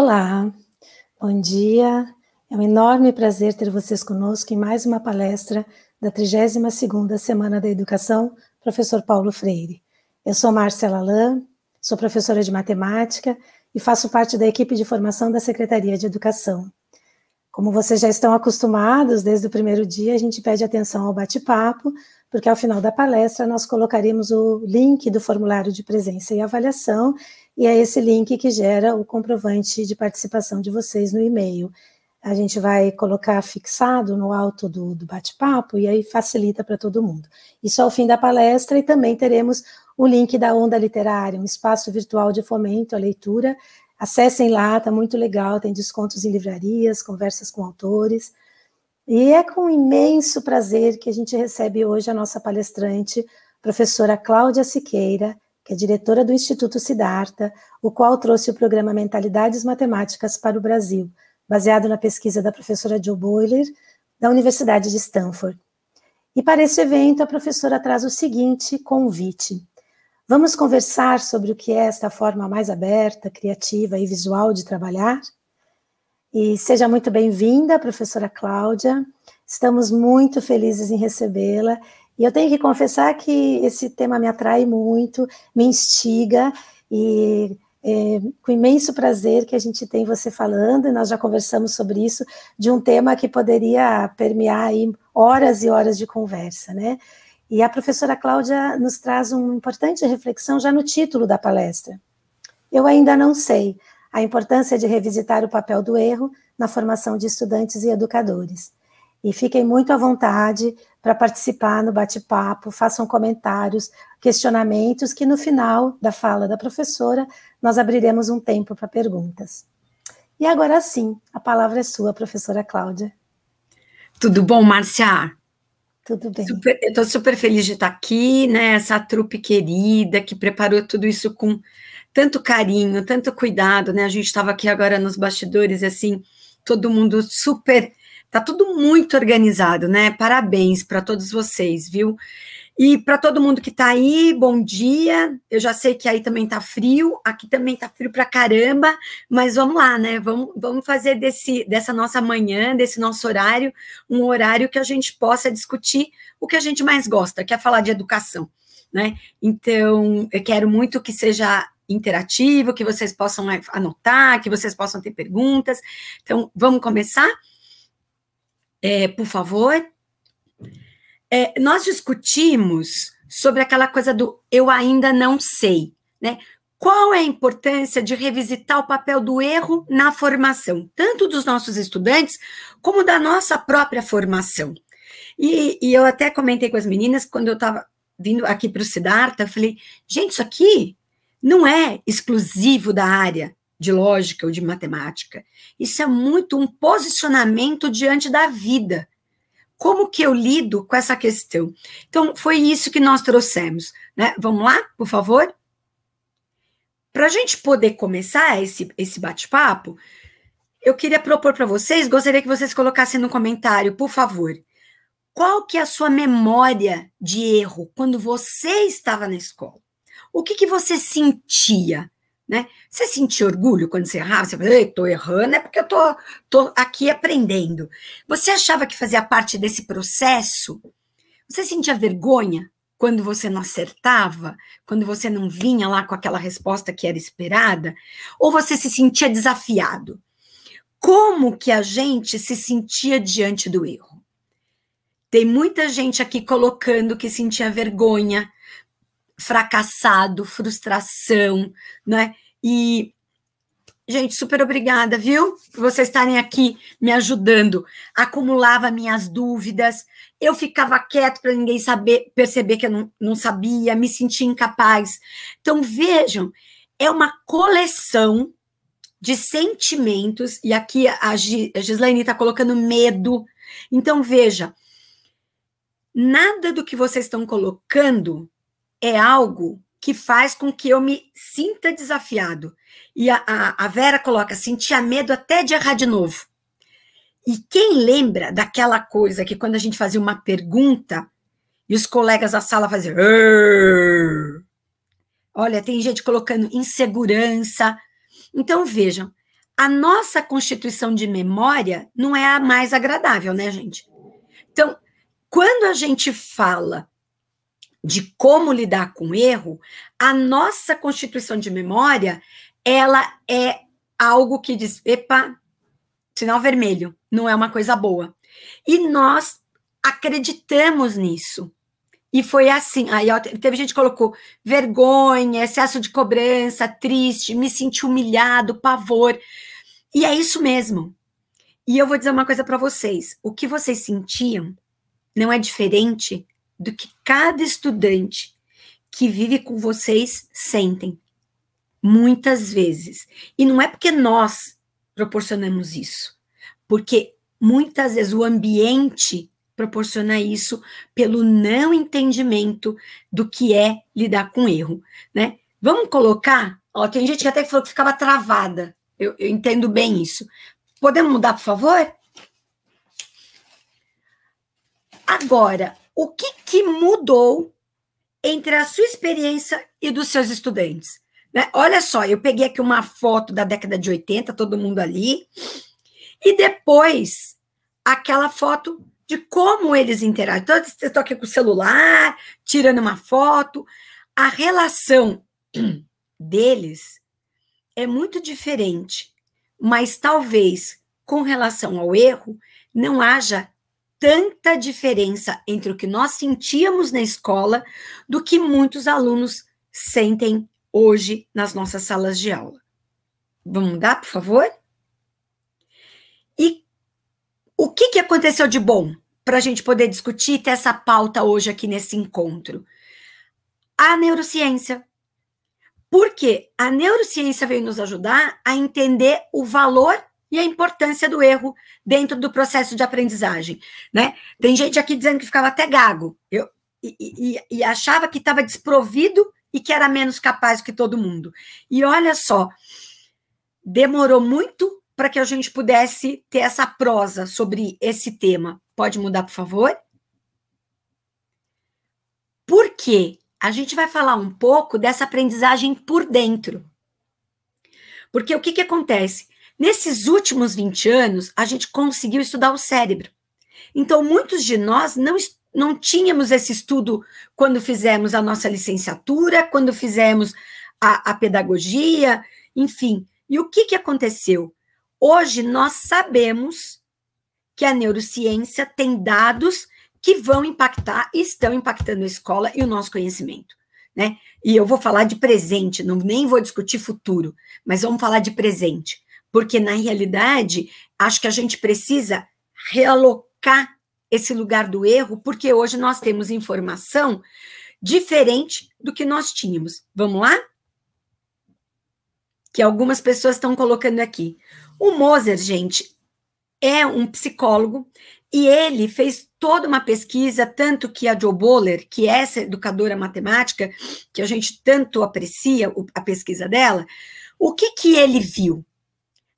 Olá, bom dia. É um enorme prazer ter vocês conosco em mais uma palestra da 32ª Semana da Educação, professor Paulo Freire. Eu sou Marcela Lã, sou professora de matemática e faço parte da equipe de formação da Secretaria de Educação. Como vocês já estão acostumados, desde o primeiro dia a gente pede atenção ao bate-papo, porque ao final da palestra nós colocaremos o link do formulário de presença e avaliação e é esse link que gera o comprovante de participação de vocês no e-mail. A gente vai colocar fixado no alto do, do bate-papo e aí facilita para todo mundo. Isso ao fim da palestra e também teremos o link da Onda Literária, um espaço virtual de fomento à leitura. Acessem lá, está muito legal, tem descontos em livrarias, conversas com autores. E é com imenso prazer que a gente recebe hoje a nossa palestrante, professora Cláudia Siqueira, que é diretora do Instituto Siddhartha, o qual trouxe o programa Mentalidades Matemáticas para o Brasil, baseado na pesquisa da professora Jill Boyler, da Universidade de Stanford. E para esse evento, a professora traz o seguinte convite. Vamos conversar sobre o que é esta forma mais aberta, criativa e visual de trabalhar? E seja muito bem-vinda, professora Cláudia. Estamos muito felizes em recebê-la e eu tenho que confessar que esse tema me atrai muito, me instiga e é, com imenso prazer que a gente tem você falando, e nós já conversamos sobre isso, de um tema que poderia permear horas e horas de conversa, né? E a professora Cláudia nos traz uma importante reflexão já no título da palestra. Eu ainda não sei a importância de revisitar o papel do erro na formação de estudantes e educadores. E fiquem muito à vontade para participar no bate-papo, façam comentários, questionamentos, que no final da fala da professora nós abriremos um tempo para perguntas. E agora sim, a palavra é sua, professora Cláudia. Tudo bom, Márcia? Tudo bem. Super, eu estou super feliz de estar tá aqui, né? Essa trupe querida que preparou tudo isso com tanto carinho, tanto cuidado, né? A gente estava aqui agora nos bastidores, assim, todo mundo super Tá tudo muito organizado, né? Parabéns para todos vocês, viu? E para todo mundo que está aí, bom dia. Eu já sei que aí também está frio, aqui também está frio para caramba, mas vamos lá, né? Vamos, vamos fazer desse, dessa nossa manhã, desse nosso horário, um horário que a gente possa discutir o que a gente mais gosta, que é falar de educação, né? Então, eu quero muito que seja interativo, que vocês possam é, anotar, que vocês possam ter perguntas. Então, vamos começar? é, por favor. É, nós discutimos sobre aquela coisa do eu ainda não sei, né? Qual é a importância de revisitar o papel do erro na formação, tanto dos nossos estudantes como da nossa própria formação? E, e eu até comentei com as meninas quando eu estava vindo aqui para o Sidarta, eu falei, gente, isso aqui não é exclusivo da área de lógica ou de matemática. Isso é muito um posicionamento diante da vida. Como que eu lido com essa questão? Então, foi isso que nós trouxemos. Né? Vamos lá, por favor? Para a gente poder começar esse, esse bate-papo, eu queria propor para vocês, gostaria que vocês colocassem no comentário, por favor, qual que é a sua memória de erro quando você estava na escola? O que, que você sentia? Né? Você sentia orgulho quando você errava? Você falava, estou errando, é porque eu estou tô, tô aqui aprendendo. Você achava que fazia parte desse processo? Você sentia vergonha quando você não acertava? Quando você não vinha lá com aquela resposta que era esperada? Ou você se sentia desafiado? Como que a gente se sentia diante do erro? Tem muita gente aqui colocando que sentia vergonha, fracassado, frustração, né? E, gente, super obrigada, viu? Por vocês estarem aqui me ajudando. Acumulava minhas dúvidas, eu ficava quieto para ninguém saber, perceber que eu não, não sabia, me sentia incapaz. Então, vejam, é uma coleção de sentimentos, e aqui a, G, a Gislaine está colocando medo. Então, veja, nada do que vocês estão colocando é algo que faz com que eu me sinta desafiado. E a, a, a Vera coloca: sentia medo até de errar de novo. E quem lembra daquela coisa que quando a gente fazia uma pergunta e os colegas da sala faziam. Arr! Olha, tem gente colocando insegurança. Então, vejam, a nossa constituição de memória não é a mais agradável, né, gente? Então, quando a gente fala de como lidar com erro, a nossa constituição de memória, ela é algo que diz, epa, sinal vermelho, não é uma coisa boa. E nós acreditamos nisso. E foi assim, aí teve gente que colocou vergonha, excesso de cobrança, triste, me senti humilhado, pavor. E é isso mesmo. E eu vou dizer uma coisa para vocês, o que vocês sentiam não é diferente do que cada estudante que vive com vocês sentem, muitas vezes. E não é porque nós proporcionamos isso, porque muitas vezes o ambiente proporciona isso pelo não entendimento do que é lidar com erro, né? Vamos colocar, ó, tem gente que até falou que ficava travada. Eu, eu entendo bem isso. Podemos mudar, por favor? Agora, o que, que mudou entre a sua experiência e dos seus estudantes? Né? Olha só, eu peguei aqui uma foto da década de 80, todo mundo ali, e depois aquela foto de como eles interagem. Então, eu estou aqui com o celular, tirando uma foto. A relação deles é muito diferente, mas talvez com relação ao erro não haja tanta diferença entre o que nós sentíamos na escola do que muitos alunos sentem hoje nas nossas salas de aula. Vamos mudar, por favor? E o que, que aconteceu de bom para a gente poder discutir e ter essa pauta hoje aqui nesse encontro? A neurociência. Porque a neurociência veio nos ajudar a entender o valor e a importância do erro dentro do processo de aprendizagem, né? Tem gente aqui dizendo que ficava até gago, eu, e, e, e achava que estava desprovido e que era menos capaz que todo mundo. E olha só, demorou muito para que a gente pudesse ter essa prosa sobre esse tema. Pode mudar, por favor? Por quê? A gente vai falar um pouco dessa aprendizagem por dentro. Porque o que, que acontece? Nesses últimos 20 anos, a gente conseguiu estudar o cérebro. Então, muitos de nós não, não tínhamos esse estudo quando fizemos a nossa licenciatura, quando fizemos a, a pedagogia, enfim. E o que, que aconteceu? Hoje nós sabemos que a neurociência tem dados que vão impactar e estão impactando a escola e o nosso conhecimento. Né? E eu vou falar de presente, não nem vou discutir futuro, mas vamos falar de presente porque na realidade acho que a gente precisa realocar esse lugar do erro, porque hoje nós temos informação diferente do que nós tínhamos. Vamos lá? Que algumas pessoas estão colocando aqui. O Moser, gente, é um psicólogo e ele fez toda uma pesquisa, tanto que a Joe Boller, que é essa educadora matemática, que a gente tanto aprecia a pesquisa dela, o que que ele viu?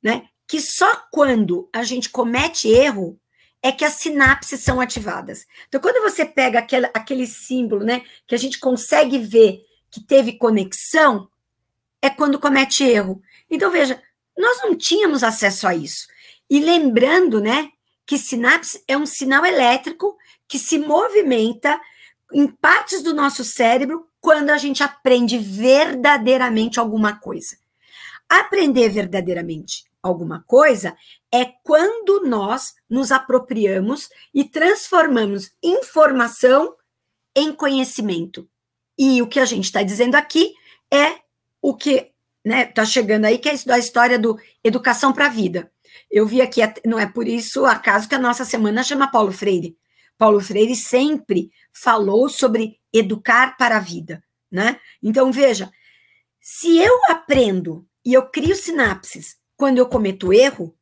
né? Que só quando a gente comete erro é que as sinapses são ativadas. Então, quando você pega aquele, aquele símbolo, né, que a gente consegue ver que teve conexão, é quando comete erro. Então, veja, nós não tínhamos acesso a isso. E lembrando, né, que sinapse é um sinal elétrico que se movimenta em partes do nosso cérebro quando a gente aprende verdadeiramente alguma coisa. Aprender verdadeiramente alguma coisa é quando nós nos apropriamos e transformamos informação em conhecimento. E o que a gente está dizendo aqui é o que está né, tá chegando aí, que é a história do educação para a vida. Eu vi aqui, não é por isso acaso que a nossa semana chama Paulo Freire. Paulo Freire sempre falou sobre educar para a vida, né? Então veja, se eu aprendo e eu crio sinapses quando eu cometo erro,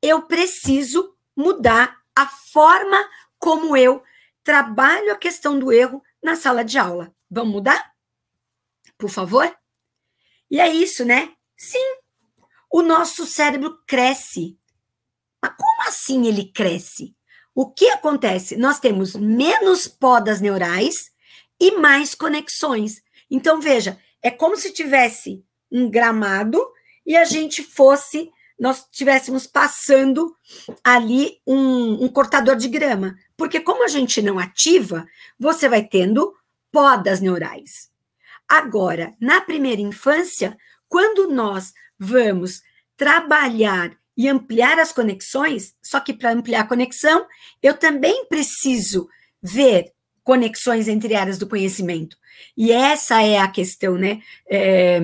eu preciso mudar a forma como eu trabalho a questão do erro na sala de aula. Vamos mudar? Por favor? E é isso, né? Sim, o nosso cérebro cresce. Mas como assim ele cresce? O que acontece? Nós temos menos podas neurais e mais conexões. Então, veja, é como se tivesse um gramado e a gente fosse, nós tivéssemos passando ali um, um cortador de grama. Porque como a gente não ativa, você vai tendo podas neurais. Agora, na primeira infância, quando nós vamos trabalhar e ampliar as conexões, só que para ampliar a conexão, eu também preciso ver conexões entre áreas do conhecimento. E essa é a questão, né? É,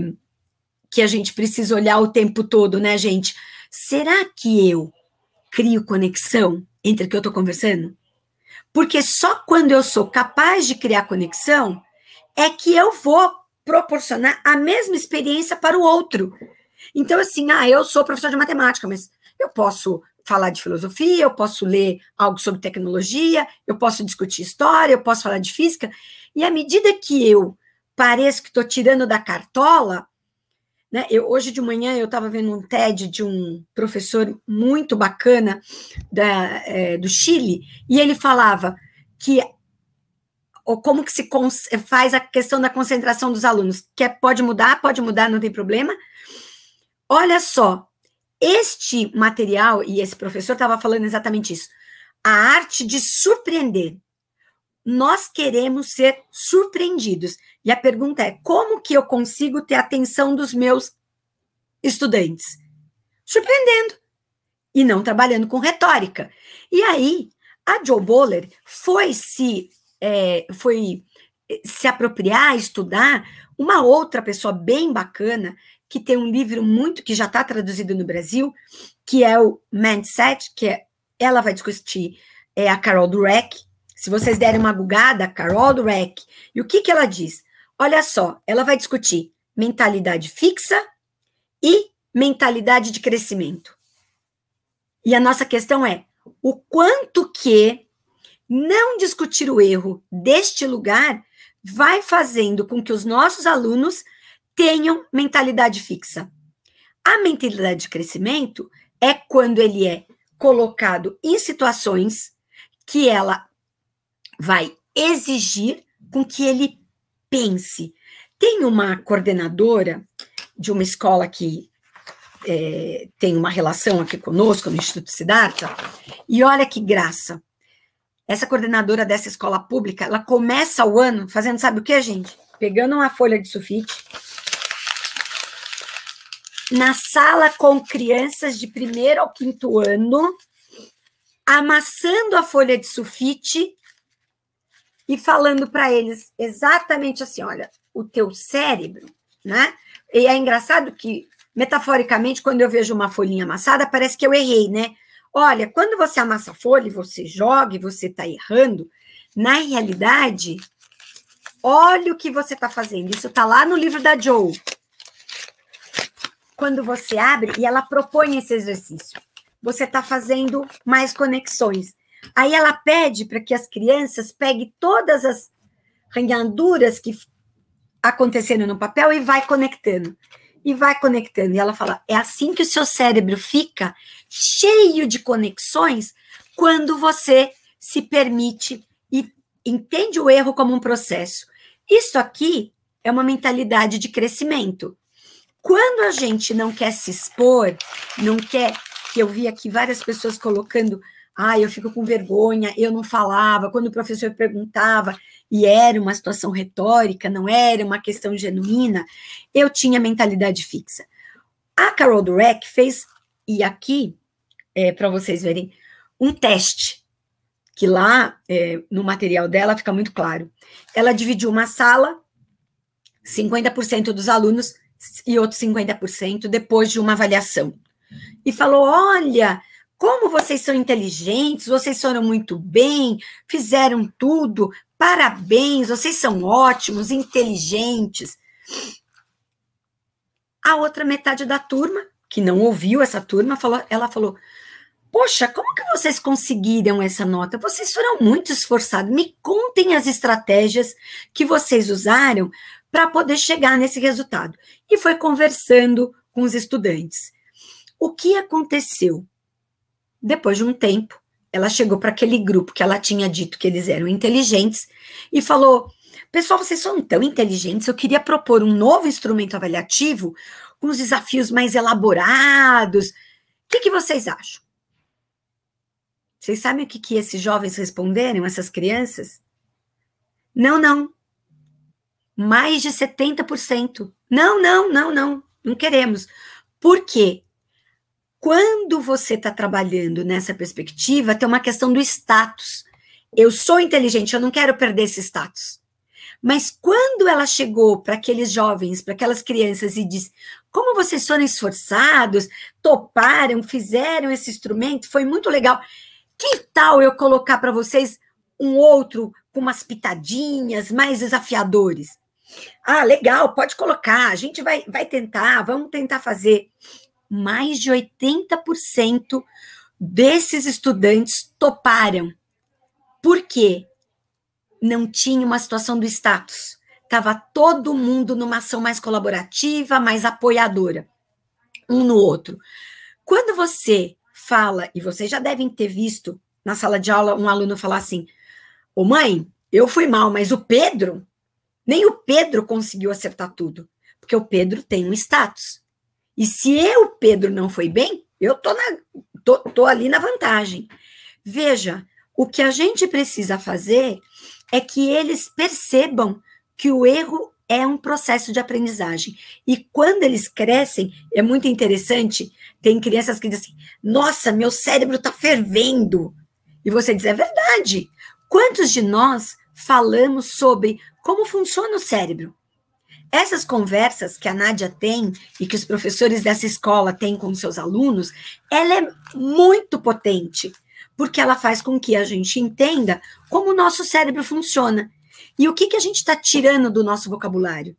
que a gente precisa olhar o tempo todo, né, gente? Será que eu crio conexão entre o que eu estou conversando? Porque só quando eu sou capaz de criar conexão é que eu vou proporcionar a mesma experiência para o outro. Então, assim, ah, eu sou professor de matemática, mas eu posso falar de filosofia, eu posso ler algo sobre tecnologia, eu posso discutir história, eu posso falar de física. E à medida que eu pareço que estou tirando da cartola, né? Eu, hoje de manhã eu estava vendo um TED de um professor muito bacana da, é, do Chile, e ele falava que ou como que se é, faz a questão da concentração dos alunos, que é, pode mudar, pode mudar, não tem problema. Olha só, este material, e esse professor estava falando exatamente isso, a arte de surpreender nós queremos ser surpreendidos. E a pergunta é: como que eu consigo ter a atenção dos meus estudantes? Surpreendendo e não trabalhando com retórica. E aí, a Joe Bowler foi se é, foi se apropriar, estudar uma outra pessoa bem bacana que tem um livro muito que já está traduzido no Brasil, que é o Mindset, que é, ela vai discutir é a Carol Dweck, se vocês derem uma bugada, Carol Dweck. E o que, que ela diz? Olha só, ela vai discutir mentalidade fixa e mentalidade de crescimento. E a nossa questão é o quanto que não discutir o erro deste lugar vai fazendo com que os nossos alunos tenham mentalidade fixa. A mentalidade de crescimento é quando ele é colocado em situações que ela vai exigir com que ele pense. Tem uma coordenadora de uma escola que é, tem uma relação aqui conosco, no Instituto Siddhartha, e olha que graça. Essa coordenadora dessa escola pública, ela começa o ano fazendo, sabe o que, gente? Pegando uma folha de sulfite, na sala com crianças de primeiro ao quinto ano, amassando a folha de sulfite e falando para eles exatamente assim: olha, o teu cérebro, né? E é engraçado que, metaforicamente, quando eu vejo uma folhinha amassada, parece que eu errei, né? Olha, quando você amassa a folha e você joga e você está errando, na realidade, olha o que você está fazendo. Isso está lá no livro da Joe. Quando você abre, e ela propõe esse exercício, você está fazendo mais conexões. Aí ela pede para que as crianças peguem todas as ranhanduras que aconteceram no papel e vai conectando. E vai conectando. E ela fala: é assim que o seu cérebro fica cheio de conexões quando você se permite e entende o erro como um processo. Isso aqui é uma mentalidade de crescimento. Quando a gente não quer se expor, não quer, que eu vi aqui várias pessoas colocando ah, eu fico com vergonha, eu não falava. Quando o professor perguntava, e era uma situação retórica, não era uma questão genuína, eu tinha mentalidade fixa. A Carol Dweck fez, e aqui, é, para vocês verem, um teste, que lá é, no material dela fica muito claro. Ela dividiu uma sala, 50% dos alunos e outros 50% depois de uma avaliação. E falou: olha, como vocês são inteligentes, vocês foram muito bem, fizeram tudo, parabéns, vocês são ótimos, inteligentes. A outra metade da turma, que não ouviu essa turma, falou, ela falou: Poxa, como que vocês conseguiram essa nota? Vocês foram muito esforçados. Me contem as estratégias que vocês usaram para poder chegar nesse resultado. E foi conversando com os estudantes. O que aconteceu? Depois de um tempo, ela chegou para aquele grupo que ela tinha dito que eles eram inteligentes e falou: Pessoal, vocês são tão inteligentes, eu queria propor um novo instrumento avaliativo com os desafios mais elaborados. O que, que vocês acham? Vocês sabem o que, que esses jovens responderam, essas crianças? Não, não. Mais de 70%. Não, não, não, não. Não queremos. Por quê? Quando você está trabalhando nessa perspectiva, tem uma questão do status. Eu sou inteligente, eu não quero perder esse status. Mas quando ela chegou para aqueles jovens, para aquelas crianças e disse: Como vocês foram esforçados, toparam, fizeram esse instrumento, foi muito legal. Que tal eu colocar para vocês um outro com umas pitadinhas mais desafiadores? Ah, legal, pode colocar, a gente vai, vai tentar, vamos tentar fazer mais de 80% desses estudantes toparam. Por quê? Não tinha uma situação do status. Estava todo mundo numa ação mais colaborativa, mais apoiadora, um no outro. Quando você fala, e vocês já devem ter visto na sala de aula um aluno falar assim: Ô mãe, eu fui mal, mas o Pedro, nem o Pedro conseguiu acertar tudo, porque o Pedro tem um status. E se eu, Pedro, não foi bem, eu tô, na, tô, tô ali na vantagem. Veja, o que a gente precisa fazer é que eles percebam que o erro é um processo de aprendizagem. E quando eles crescem, é muito interessante. Tem crianças que dizem assim: Nossa, meu cérebro está fervendo. E você diz: É verdade. Quantos de nós falamos sobre como funciona o cérebro? Essas conversas que a Nádia tem e que os professores dessa escola têm com seus alunos, ela é muito potente, porque ela faz com que a gente entenda como o nosso cérebro funciona e o que, que a gente está tirando do nosso vocabulário.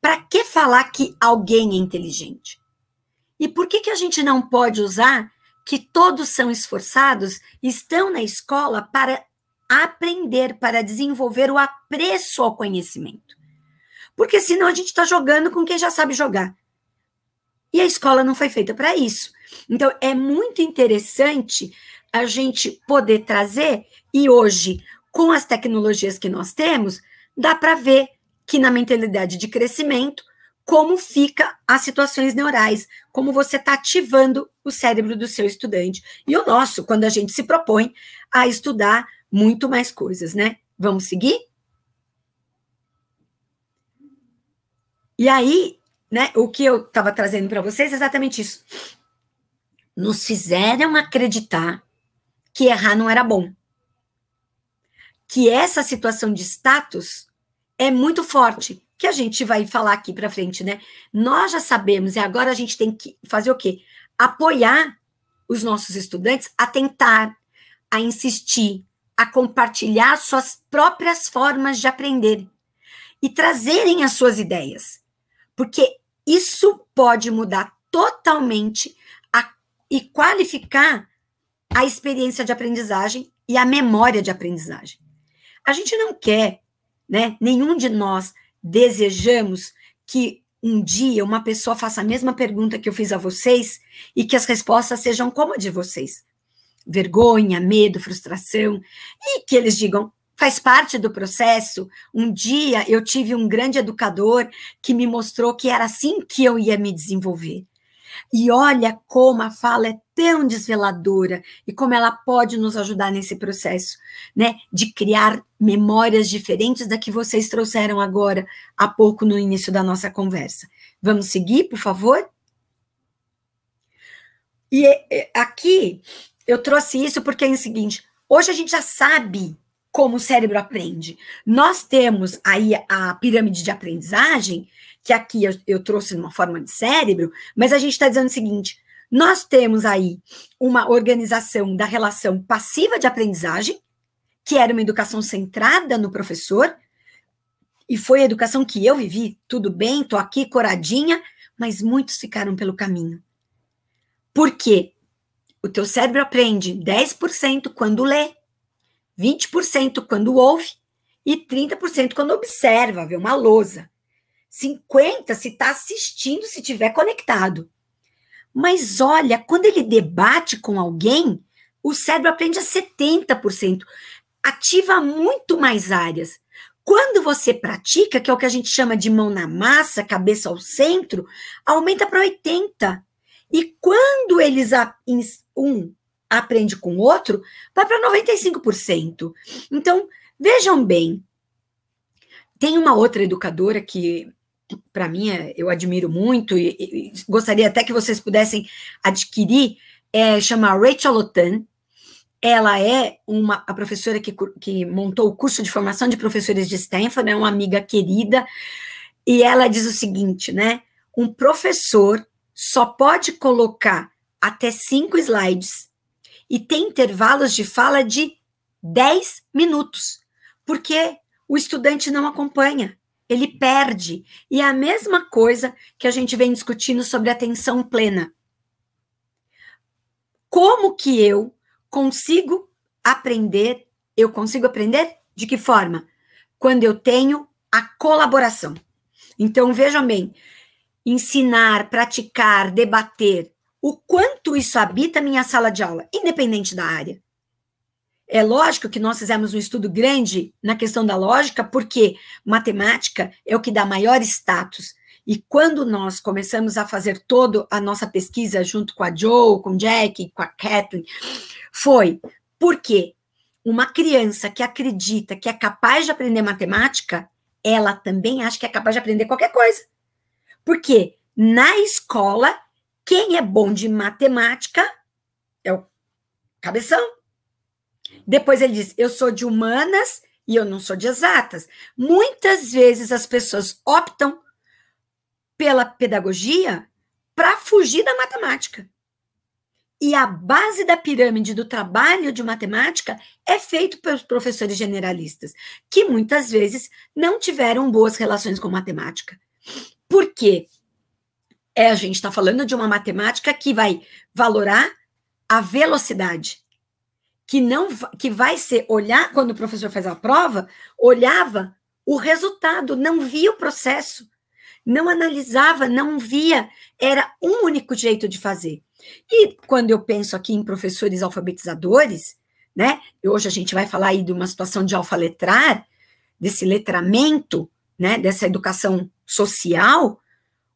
Para que falar que alguém é inteligente? E por que, que a gente não pode usar que todos são esforçados, estão na escola para aprender, para desenvolver o apreço ao conhecimento? Porque senão a gente está jogando com quem já sabe jogar. E a escola não foi feita para isso. Então, é muito interessante a gente poder trazer, e hoje, com as tecnologias que nós temos, dá para ver que na mentalidade de crescimento, como fica as situações neurais, como você está ativando o cérebro do seu estudante. E o nosso, quando a gente se propõe a estudar muito mais coisas, né? Vamos seguir? E aí, né, o que eu estava trazendo para vocês é exatamente isso. Nos fizeram acreditar que errar não era bom. Que essa situação de status é muito forte, que a gente vai falar aqui para frente, né? Nós já sabemos e agora a gente tem que fazer o quê? Apoiar os nossos estudantes a tentar, a insistir, a compartilhar suas próprias formas de aprender e trazerem as suas ideias porque isso pode mudar totalmente a, e qualificar a experiência de aprendizagem e a memória de aprendizagem. A gente não quer, né? Nenhum de nós desejamos que um dia uma pessoa faça a mesma pergunta que eu fiz a vocês e que as respostas sejam como a de vocês. Vergonha, medo, frustração, e que eles digam: faz parte do processo. Um dia eu tive um grande educador que me mostrou que era assim que eu ia me desenvolver. E olha como a fala é tão desveladora e como ela pode nos ajudar nesse processo, né, de criar memórias diferentes da que vocês trouxeram agora há pouco no início da nossa conversa. Vamos seguir, por favor? E aqui eu trouxe isso porque é o seguinte, hoje a gente já sabe como o cérebro aprende. Nós temos aí a pirâmide de aprendizagem, que aqui eu, eu trouxe numa forma de cérebro, mas a gente está dizendo o seguinte: nós temos aí uma organização da relação passiva de aprendizagem, que era uma educação centrada no professor, e foi a educação que eu vivi, tudo bem, estou aqui coradinha, mas muitos ficaram pelo caminho. Por quê? O teu cérebro aprende 10% quando lê, 20% quando ouve e 30% quando observa, vê uma lousa. 50% se está assistindo, se tiver conectado. Mas olha, quando ele debate com alguém, o cérebro aprende a 70%. Ativa muito mais áreas. Quando você pratica, que é o que a gente chama de mão na massa, cabeça ao centro, aumenta para 80. E quando eles um aprende com o outro, vai para 95%. Então, vejam bem. Tem uma outra educadora que para mim é, eu admiro muito e, e, gostaria até que vocês pudessem adquirir, é, chama Rachel Lotan. Ela é uma a professora que, que montou o curso de formação de professores de Stanford, é uma amiga querida, e ela diz o seguinte, né? Um professor só pode colocar até cinco slides e tem intervalos de fala de 10 minutos, porque o estudante não acompanha, ele perde. E é a mesma coisa que a gente vem discutindo sobre atenção plena. Como que eu consigo aprender? Eu consigo aprender de que forma? Quando eu tenho a colaboração. Então, vejam bem, ensinar, praticar, debater o quanto isso habita minha sala de aula, independente da área. É lógico que nós fizemos um estudo grande na questão da lógica, porque matemática é o que dá maior status. E quando nós começamos a fazer toda a nossa pesquisa junto com a Joe, com o Jack, com a Kathleen, foi porque uma criança que acredita que é capaz de aprender matemática, ela também acha que é capaz de aprender qualquer coisa. Porque na escola quem é bom de matemática é o cabeção. Depois ele diz: Eu sou de humanas e eu não sou de exatas. Muitas vezes as pessoas optam pela pedagogia para fugir da matemática. E a base da pirâmide do trabalho de matemática é feito pelos professores generalistas, que muitas vezes não tiveram boas relações com matemática. Por quê? É, a gente está falando de uma matemática que vai valorar a velocidade, que não que vai ser olhar quando o professor faz a prova, olhava o resultado, não via o processo, não analisava, não via, era um único jeito de fazer. E quando eu penso aqui em professores alfabetizadores, né? Hoje a gente vai falar aí de uma situação de alfaletrar, desse letramento, né, dessa educação social,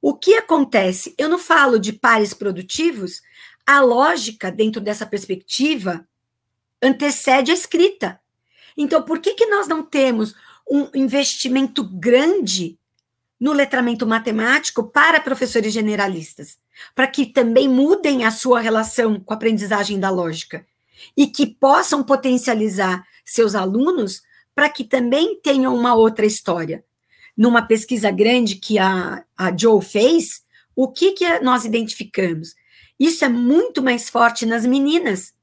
o que acontece? Eu não falo de pares produtivos, a lógica, dentro dessa perspectiva, antecede a escrita. Então, por que, que nós não temos um investimento grande no letramento matemático para professores generalistas? Para que também mudem a sua relação com a aprendizagem da lógica e que possam potencializar seus alunos para que também tenham uma outra história numa pesquisa grande que a, a Joe fez, o que, que nós identificamos? Isso é muito mais forte nas meninas.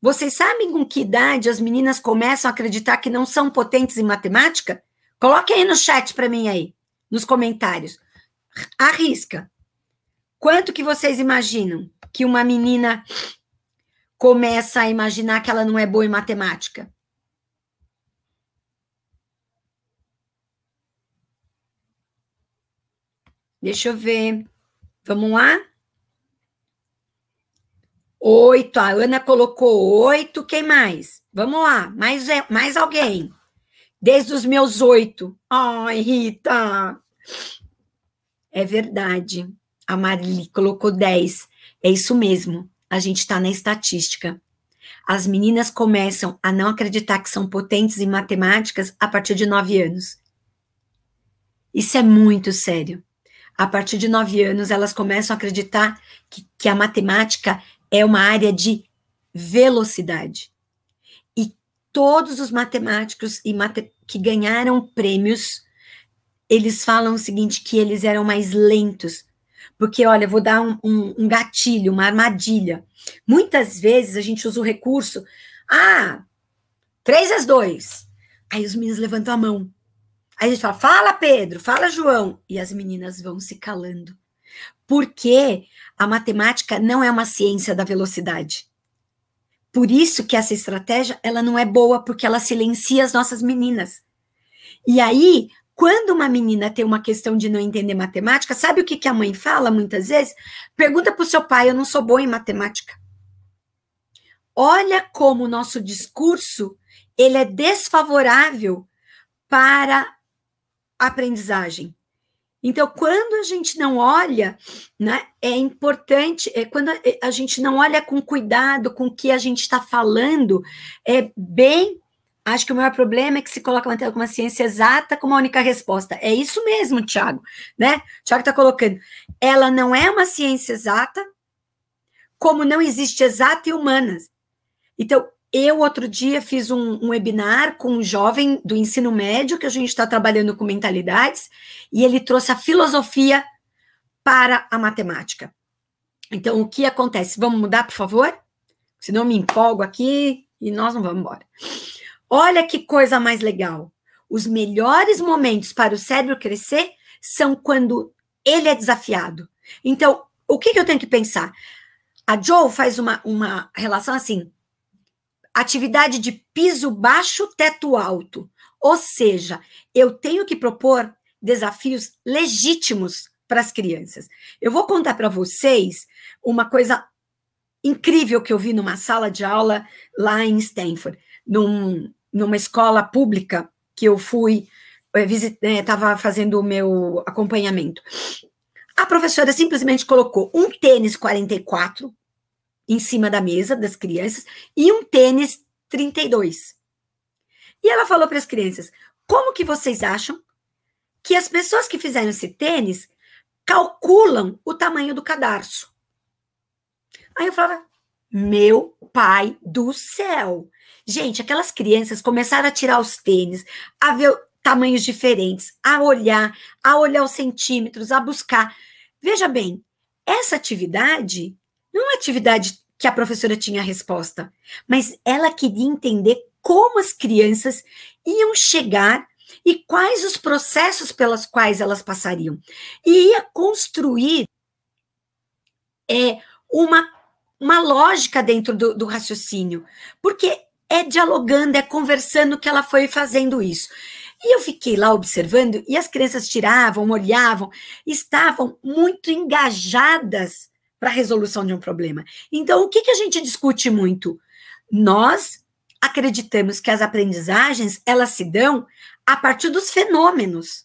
Vocês sabem com que idade as meninas começam a acreditar que não são potentes em matemática? Coloque aí no chat para mim aí, nos comentários. Arrisca. Quanto que vocês imaginam que uma menina começa a imaginar que ela não é boa em matemática? Deixa eu ver. Vamos lá? Oito. A Ana colocou oito. Quem mais? Vamos lá. Mais, mais alguém. Desde os meus oito. Ai, Rita. É verdade. A Marli colocou dez. É isso mesmo. A gente está na estatística. As meninas começam a não acreditar que são potentes em matemáticas a partir de nove anos. Isso é muito sério a partir de nove anos, elas começam a acreditar que, que a matemática é uma área de velocidade. E todos os matemáticos e mate que ganharam prêmios, eles falam o seguinte, que eles eram mais lentos. Porque, olha, vou dar um, um, um gatilho, uma armadilha. Muitas vezes a gente usa o recurso, ah, três às dois. Aí os meninos levantam a mão. Aí a gente fala, fala Pedro, fala João. E as meninas vão se calando. Porque a matemática não é uma ciência da velocidade. Por isso que essa estratégia, ela não é boa, porque ela silencia as nossas meninas. E aí, quando uma menina tem uma questão de não entender matemática, sabe o que, que a mãe fala muitas vezes? Pergunta para o seu pai, eu não sou boa em matemática. Olha como o nosso discurso, ele é desfavorável para aprendizagem. Então, quando a gente não olha, né, é importante, é, quando a, a gente não olha com cuidado com o que a gente está falando, é bem. Acho que o maior problema é que se coloca uma, uma ciência exata como a única resposta. É isso mesmo, Tiago, né? Tiago está colocando. Ela não é uma ciência exata, como não existe exata e humanas. Então, eu, outro dia, fiz um, um, webinar com um jovem do ensino médio, que a gente está trabalhando com mentalidades, e ele trouxe a filosofia para a matemática. Então, o que acontece? Vamos mudar, por favor? Senão me empolgo aqui e nós não vamos embora. Olha que coisa mais legal. Os melhores momentos para o cérebro crescer são quando ele é desafiado. Então, o que, que eu tenho que pensar? A Joe faz uma, uma relação assim: atividade de piso baixo, teto alto. Ou seja, eu tenho que propor desafios legítimos para as crianças. Eu vou contar para vocês uma coisa incrível que eu vi numa sala de aula lá em Stanford, num, numa escola pública que eu fui, estava eh, eh, fazendo o meu acompanhamento. A professora simplesmente colocou um tênis 44, em cima da mesa das crianças e um tênis 32. E ela falou para as crianças: como que vocês acham que as pessoas que fizeram esse tênis calculam o tamanho do cadarço? Aí eu falava: meu pai do céu! Gente, aquelas crianças começaram a tirar os tênis, a ver tamanhos diferentes, a olhar, a olhar os centímetros, a buscar. Veja bem, essa atividade não é uma atividade que a professora tinha a resposta, mas ela queria entender como as crianças iam chegar e quais os processos pelos quais elas passariam. E ia construir é, uma, uma lógica dentro do, do raciocínio, porque é dialogando, é conversando que ela foi fazendo isso. E eu fiquei lá observando, e as crianças tiravam, olhavam, estavam muito engajadas para a resolução de um problema. Então, o que, que a gente discute muito? Nós acreditamos que as aprendizagens elas se dão a partir dos fenômenos,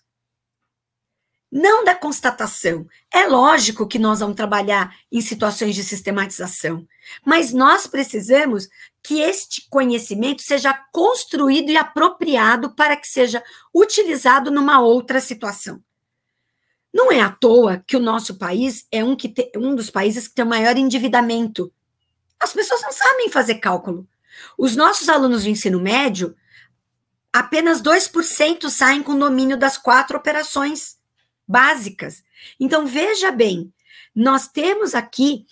não da constatação. É lógico que nós vamos trabalhar em situações de sistematização, mas nós precisamos que este conhecimento seja construído e apropriado para que seja utilizado numa outra situação. Não é à toa que o nosso país é um, que te, um dos países que tem o maior endividamento. As pessoas não sabem fazer cálculo. Os nossos alunos de ensino médio, apenas 2% saem com domínio das quatro operações básicas. Então, veja bem, nós temos aqui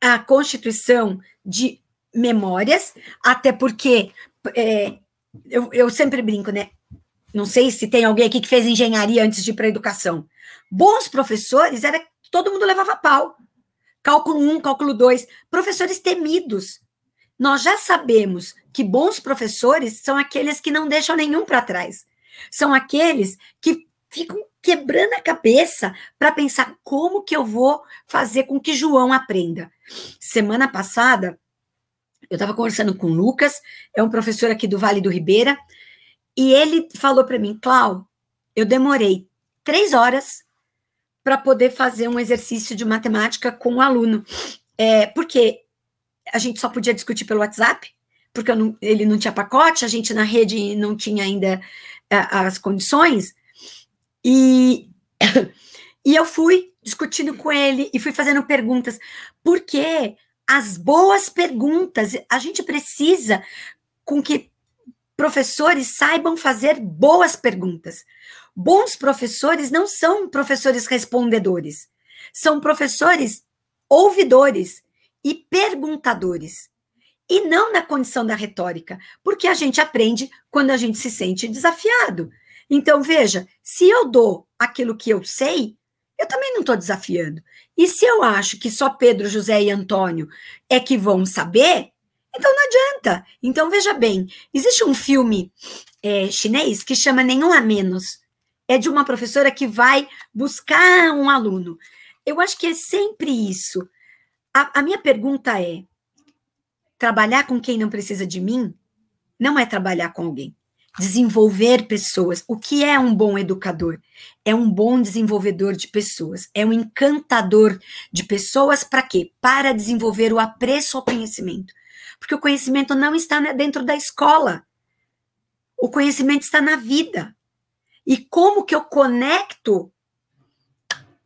a constituição de memórias, até porque é, eu, eu sempre brinco, né? Não sei se tem alguém aqui que fez engenharia antes de ir para a educação. Bons professores era todo mundo levava pau. Cálculo 1, um, cálculo 2, professores temidos. Nós já sabemos que bons professores são aqueles que não deixam nenhum para trás. São aqueles que ficam quebrando a cabeça para pensar como que eu vou fazer com que João aprenda. Semana passada, eu estava conversando com o Lucas, é um professor aqui do Vale do Ribeira, e ele falou para mim, Clau, eu demorei três horas para poder fazer um exercício de matemática com o um aluno. É, porque a gente só podia discutir pelo WhatsApp, porque não, ele não tinha pacote, a gente na rede não tinha ainda é, as condições. E, e eu fui discutindo com ele e fui fazendo perguntas, porque as boas perguntas a gente precisa com que professores saibam fazer boas perguntas. Bons professores não são professores respondedores, são professores ouvidores e perguntadores. E não na condição da retórica, porque a gente aprende quando a gente se sente desafiado. Então, veja, se eu dou aquilo que eu sei, eu também não estou desafiando. E se eu acho que só Pedro, José e Antônio é que vão saber, então não adianta. Então veja bem, existe um filme é, chinês que chama Nenhum a Menos. É de uma professora que vai buscar um aluno. Eu acho que é sempre isso. A, a minha pergunta é: trabalhar com quem não precisa de mim não é trabalhar com alguém. Desenvolver pessoas. O que é um bom educador? É um bom desenvolvedor de pessoas. É um encantador de pessoas para quê? Para desenvolver o apreço ao conhecimento porque o conhecimento não está dentro da escola. O conhecimento está na vida. E como que eu conecto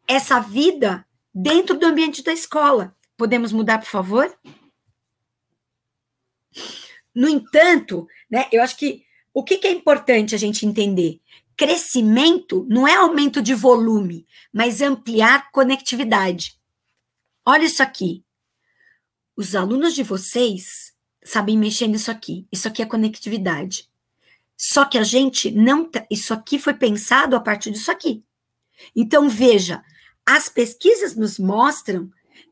essa vida dentro do ambiente da escola? Podemos mudar, por favor? No entanto, né, eu acho que o que, que é importante a gente entender? Crescimento não é aumento de volume, mas ampliar conectividade. Olha isso aqui. Os alunos de vocês sabem mexer nisso aqui. Isso aqui é conectividade. Só que a gente não. Tá, isso aqui foi pensado a partir disso aqui. Então, veja, as pesquisas nos mostram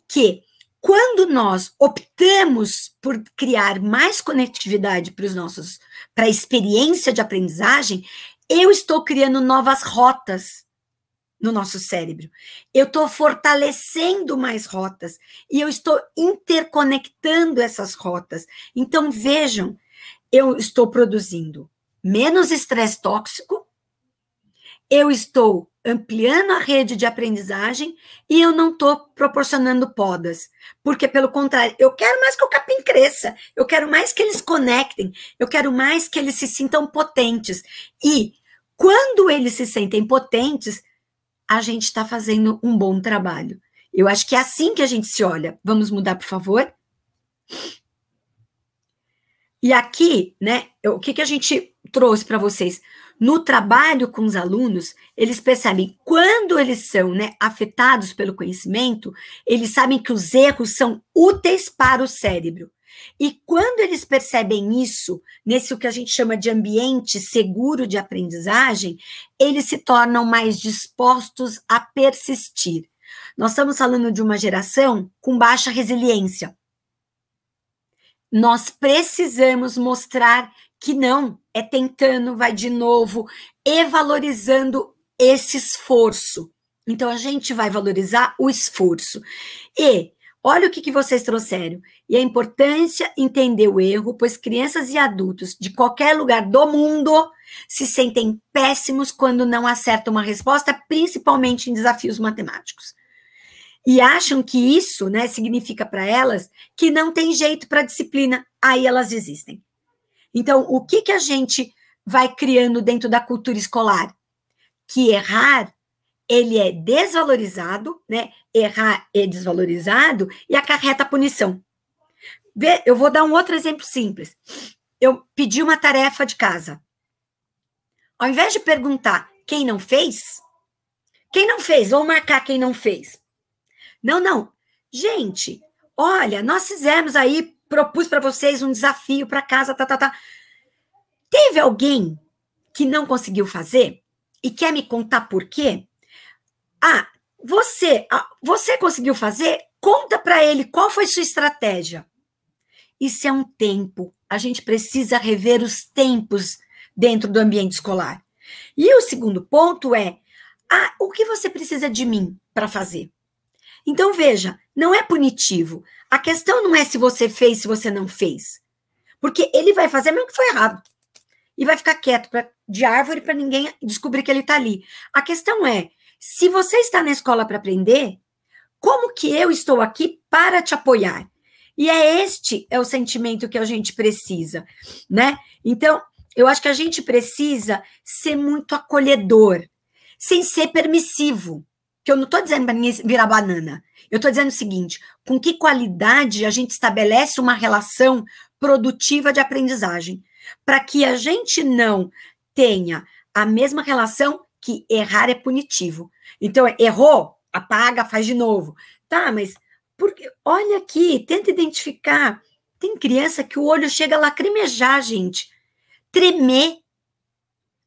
que quando nós optamos por criar mais conectividade para os nossos, para a experiência de aprendizagem, eu estou criando novas rotas no nosso cérebro. Eu estou fortalecendo mais rotas e eu estou interconectando essas rotas. Então, vejam, eu estou produzindo menos estresse tóxico, eu estou ampliando a rede de aprendizagem e eu não estou proporcionando podas. Porque, pelo contrário, eu quero mais que o capim cresça, eu quero mais que eles conectem, eu quero mais que eles se sintam potentes. E quando eles se sentem potentes, a gente está fazendo um bom trabalho. Eu acho que é assim que a gente se olha. Vamos mudar, por favor? E aqui, né, o que, que a gente trouxe para vocês? No trabalho com os alunos, eles percebem quando eles são né, afetados pelo conhecimento, eles sabem que os erros são úteis para o cérebro. E quando eles percebem isso, nesse o que a gente chama de ambiente seguro de aprendizagem, eles se tornam mais dispostos a persistir. Nós estamos falando de uma geração com baixa resiliência. Nós precisamos mostrar que não, é tentando, vai de novo, e valorizando esse esforço. Então, a gente vai valorizar o esforço. E Olha o que, que vocês trouxeram. E a importância entender o erro, pois crianças e adultos de qualquer lugar do mundo se sentem péssimos quando não acertam uma resposta, principalmente em desafios matemáticos. E acham que isso, né, significa para elas que não tem jeito para a disciplina, aí elas desistem. Então, o que que a gente vai criando dentro da cultura escolar? Que errar ele é desvalorizado, né? Errar é desvalorizado e acarreta a punição. Vê, eu vou dar um outro exemplo simples. Eu pedi uma tarefa de casa. Ao invés de perguntar quem não fez, quem não fez, ou marcar quem não fez. Não, não. Gente, olha, nós fizemos aí, propus para vocês um desafio para casa, tá, tá, tá. Teve alguém que não conseguiu fazer e quer me contar por quê? Ah, você, ah, você conseguiu fazer? Conta para ele qual foi sua estratégia. Isso é um tempo. A gente precisa rever os tempos dentro do ambiente escolar. E o segundo ponto é: ah, o que você precisa de mim para fazer? Então veja, não é punitivo. A questão não é se você fez, se você não fez. Porque ele vai fazer mesmo que foi errado. E vai ficar quieto pra, de árvore para ninguém descobrir que ele está ali. A questão é: se você está na escola para aprender, como que eu estou aqui para te apoiar? E é este é o sentimento que a gente precisa, né? Então, eu acho que a gente precisa ser muito acolhedor, sem ser permissivo. Que eu não estou dizendo para ninguém virar banana. Eu estou dizendo o seguinte: com que qualidade a gente estabelece uma relação produtiva de aprendizagem, para que a gente não tenha a mesma relação que errar é punitivo. Então, errou, apaga, faz de novo. Tá, mas porque olha aqui, tenta identificar. Tem criança que o olho chega a lacrimejar, gente. Tremer.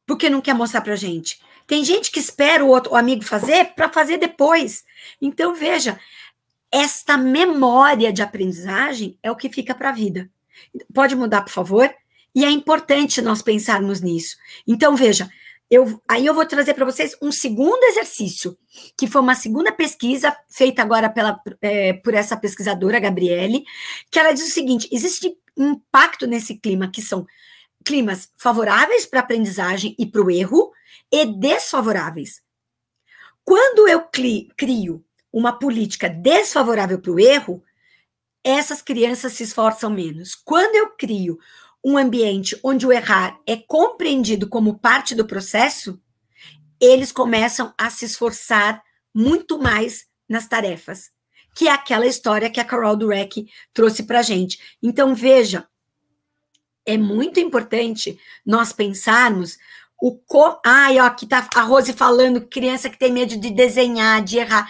Porque não quer mostrar pra gente. Tem gente que espera o, outro, o amigo fazer para fazer depois. Então, veja, esta memória de aprendizagem é o que fica para a vida. Pode mudar, por favor? E é importante nós pensarmos nisso. Então, veja, eu, aí eu vou trazer para vocês um segundo exercício, que foi uma segunda pesquisa feita agora pela, é, por essa pesquisadora, Gabriele, que ela diz o seguinte: existe impacto nesse clima, que são climas favoráveis para a aprendizagem e para o erro, e desfavoráveis. Quando eu crio uma política desfavorável para o erro, essas crianças se esforçam menos. Quando eu crio um ambiente onde o errar é compreendido como parte do processo, eles começam a se esforçar muito mais nas tarefas, que é aquela história que a Carol Dweck trouxe para gente. Então veja, é muito importante nós pensarmos o co... Ai, ó, aqui tá a Rose falando, criança que tem medo de desenhar, de errar.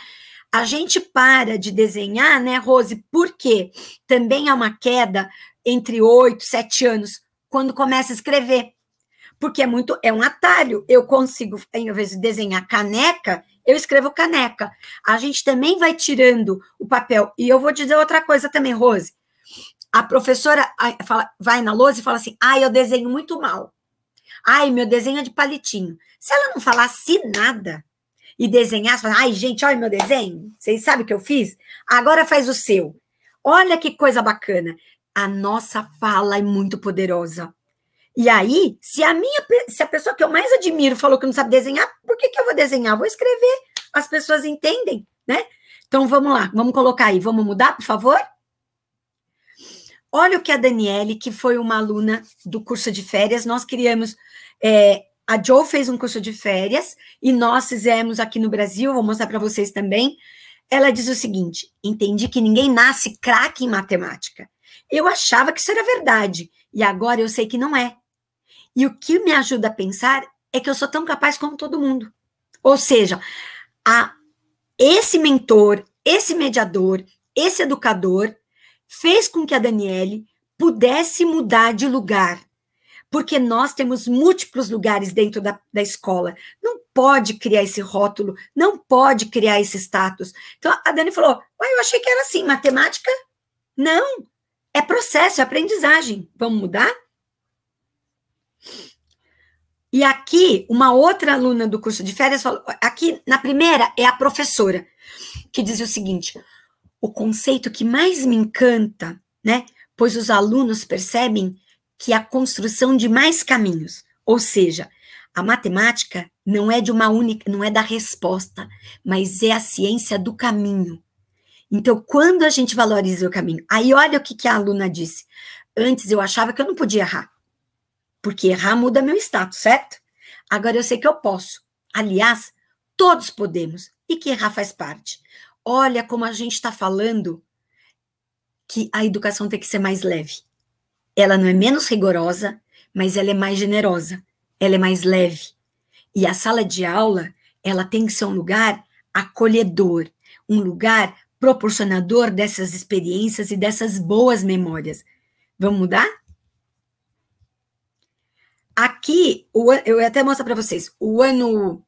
A gente para de desenhar, né, Rose? Porque também há uma queda entre 8, 7 anos, quando começa a escrever. Porque é muito, é um atalho. Eu consigo, em vez de desenhar caneca, eu escrevo caneca. A gente também vai tirando o papel. E eu vou dizer outra coisa também, Rose. A professora fala, vai na lousa e fala assim: ah, eu desenho muito mal. Ai, meu desenho é de palitinho. Se ela não falasse nada e desenhasse, falasse, ai, gente, olha meu desenho. Vocês sabem o que eu fiz? Agora faz o seu. Olha que coisa bacana a nossa fala é muito poderosa. E aí, se a minha, se a pessoa que eu mais admiro falou que não sabe desenhar, por que, que eu vou desenhar? Vou escrever. As pessoas entendem, né? Então vamos lá, vamos colocar aí, vamos mudar, por favor? Olha o que a Daniele, que foi uma aluna do curso de férias, nós criamos. É, a Joe fez um curso de férias e nós fizemos aqui no Brasil, vou mostrar para vocês também. Ela diz o seguinte: entendi que ninguém nasce craque em matemática. Eu achava que isso era verdade e agora eu sei que não é. E o que me ajuda a pensar é que eu sou tão capaz como todo mundo. Ou seja, a, esse mentor, esse mediador, esse educador fez com que a Daniele pudesse mudar de lugar. Porque nós temos múltiplos lugares dentro da, da escola. Não pode criar esse rótulo, não pode criar esse status. Então a Dani falou: Ué, eu achei que era assim, matemática? Não, é processo, é aprendizagem. Vamos mudar? E aqui, uma outra aluna do curso de férias falou. Aqui, na primeira, é a professora, que diz o seguinte: o conceito que mais me encanta, né? Pois os alunos percebem que a construção de mais caminhos, ou seja, a matemática não é de uma única, não é da resposta, mas é a ciência do caminho. Então, quando a gente valoriza o caminho, aí olha o que, que a aluna disse. Antes eu achava que eu não podia errar, porque errar muda meu status, certo? Agora eu sei que eu posso. Aliás, todos podemos e que errar faz parte. Olha como a gente está falando que a educação tem que ser mais leve. Ela não é menos rigorosa, mas ela é mais generosa, ela é mais leve. E a sala de aula, ela tem que ser um lugar acolhedor, um lugar proporcionador dessas experiências e dessas boas memórias. Vamos mudar? Aqui, o, eu até mostro para vocês, o ano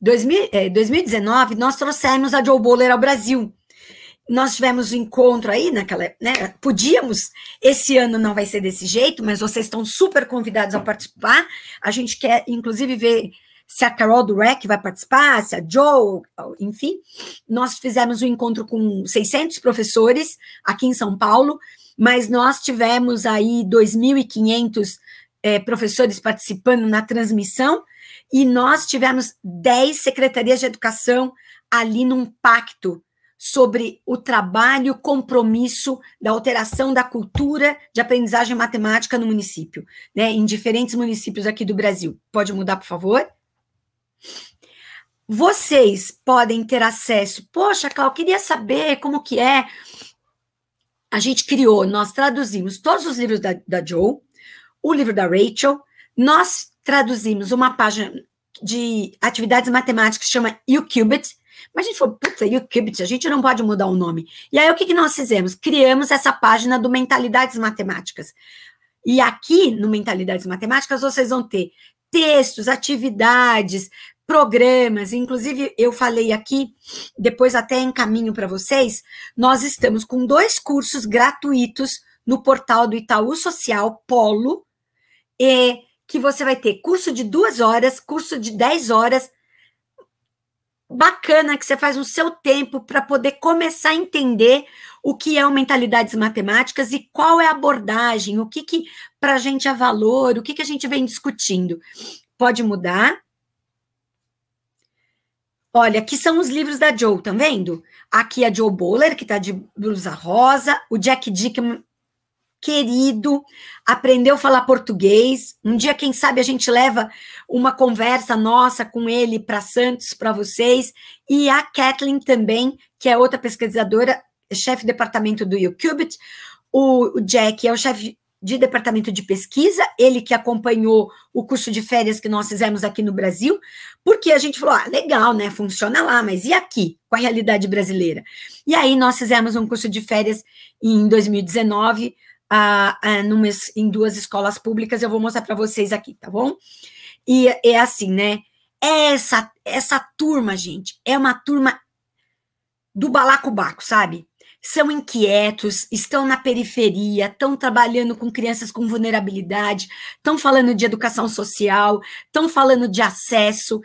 2000, 2019, é, nós trouxemos a Joe Bowler ao Brasil. Nós tivemos um encontro aí naquela, né? Podíamos, esse ano não vai ser desse jeito, mas vocês estão super convidados a participar. A gente quer, inclusive, ver se a Carol Dweck vai participar, se a Joe, enfim. Nós fizemos um encontro com 600 professores aqui em São Paulo, mas nós tivemos aí 2.500 é, professores participando na transmissão e nós tivemos 10 secretarias de educação ali num pacto sobre o trabalho, compromisso da alteração da cultura de aprendizagem matemática no município, né, em diferentes municípios aqui do Brasil. Pode mudar, por favor? Vocês podem ter acesso. Poxa, Cal, queria saber como que é. A gente criou, nós traduzimos todos os livros da, da Joe, o livro da Rachel, nós traduzimos uma página de atividades matemáticas que chama UQubit, mas a gente falou, puta, UQubit, a gente não pode mudar o nome. E aí, o que, que nós fizemos? Criamos essa página do Mentalidades Matemáticas. E aqui, no Mentalidades Matemáticas, vocês vão ter textos, atividades, programas. Inclusive, eu falei aqui, depois até encaminho para vocês, nós estamos com dois cursos gratuitos no portal do Itaú Social Polo, e que você vai ter curso de duas horas, curso de dez horas. Bacana que você faz o seu tempo para poder começar a entender o que é o mentalidades matemáticas e qual é a abordagem, o que, que para a gente é valor, o que, que a gente vem discutindo. Pode mudar. Olha, aqui são os livros da Joe, tá vendo? Aqui a é Joe Bowler, que está de blusa rosa, o Jack Dickman, querido, aprendeu a falar português. Um dia, quem sabe, a gente leva uma conversa nossa com ele para Santos, para vocês. E a Kathleen também, que é outra pesquisadora, chefe de departamento do UQubit, o, Jack é o chefe de departamento de pesquisa, ele que acompanhou o curso de férias que nós fizemos aqui no Brasil, porque a gente falou, ah, legal, né, funciona lá, mas e aqui, com a realidade brasileira? E aí nós fizemos um curso de férias em 2019, em duas escolas públicas, eu vou mostrar para vocês aqui, tá bom? E é assim, né, essa, essa turma, gente, é uma turma do balacobaco, sabe? são inquietos, estão na periferia, estão trabalhando com crianças com vulnerabilidade, estão falando de educação social, estão falando de acesso.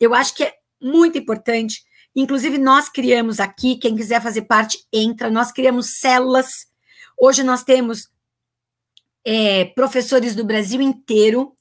Eu acho que é muito importante. Inclusive, nós criamos aqui, quem quiser fazer parte, entra. Nós criamos células. Hoje nós temos é, professores do Brasil inteiro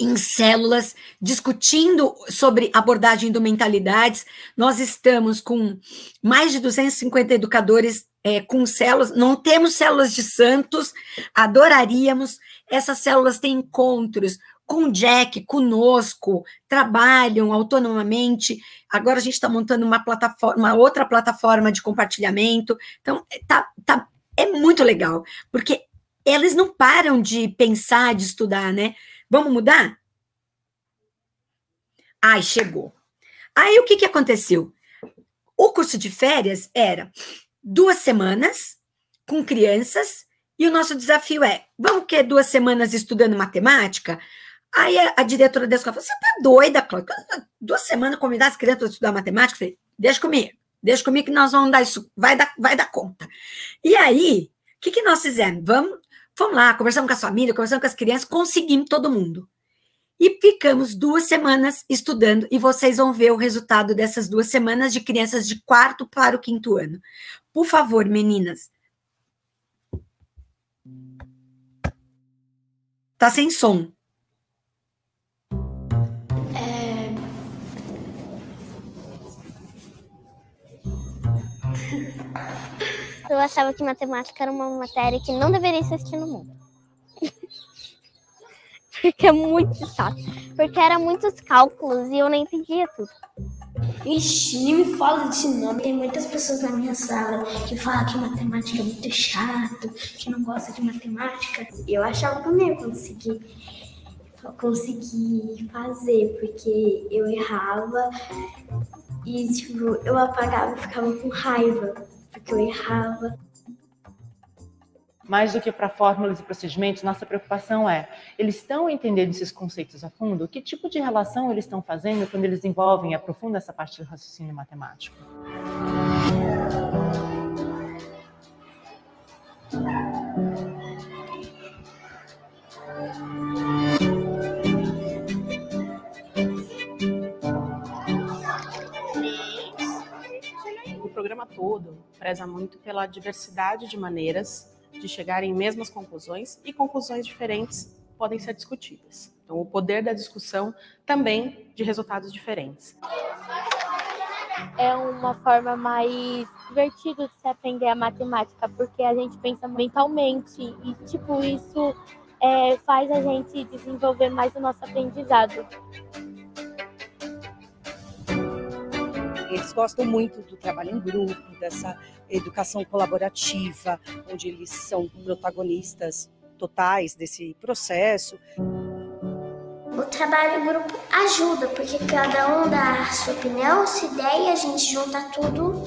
em células, discutindo sobre abordagem do mentalidades. Nós estamos com mais de 250 educadores é, com células, não temos células de santos, adoraríamos. Essas células têm encontros com Jack, conosco, trabalham autonomamente. Agora a gente está montando uma plataforma, uma outra plataforma de compartilhamento. Então, é, tá, tá, é muito legal, porque eles não param de pensar, de estudar, né? Vamos mudar? Ai, chegou. Aí o que, que aconteceu? O curso de férias era duas semanas com crianças, e o nosso desafio é: vamos que duas semanas estudando matemática? Aí a, a diretora da escola falou: você tá doida, Cláudia? Duas semanas convidar as crianças para estudar matemática? Eu falei, deixa comigo, deixa comigo que nós vamos dar isso, vai dar, vai dar conta. E aí, o que, que nós fizemos? Vamos Fomos lá, conversamos com sua família, conversamos com as crianças, conseguimos todo mundo. E ficamos duas semanas estudando, e vocês vão ver o resultado dessas duas semanas de crianças de quarto para o quinto ano. Por favor, meninas. Tá sem som. É... Eu achava que matemática era uma matéria que não deveria existir no mundo. Porque é muito chato. Porque era muitos cálculos e eu não entendia tudo. Ixi, nem me fala desse nome. Tem muitas pessoas na minha sala que falam que matemática é muito chato, que não gosta de matemática. Eu achava também, eu consegui, consegui fazer, porque eu errava e, tipo, eu apagava e ficava com raiva porque eu errava. Mais do que para fórmulas e procedimentos, nossa preocupação é: eles estão entendendo esses conceitos a fundo? Que tipo de relação eles estão fazendo quando eles envolvem e aprofundam essa parte do raciocínio matemático? O programa todo, preza muito pela diversidade de maneiras de chegar em mesmas conclusões e conclusões diferentes podem ser discutidas. Então, o poder da discussão também de resultados diferentes. É uma forma mais divertida de se aprender a matemática, porque a gente pensa mentalmente e, tipo, isso é, faz a gente desenvolver mais o nosso aprendizado. Eles gostam muito do trabalho em grupo, dessa educação colaborativa, onde eles são protagonistas totais desse processo. O trabalho em grupo ajuda, porque cada um dá a sua opinião, sua ideia, a gente junta tudo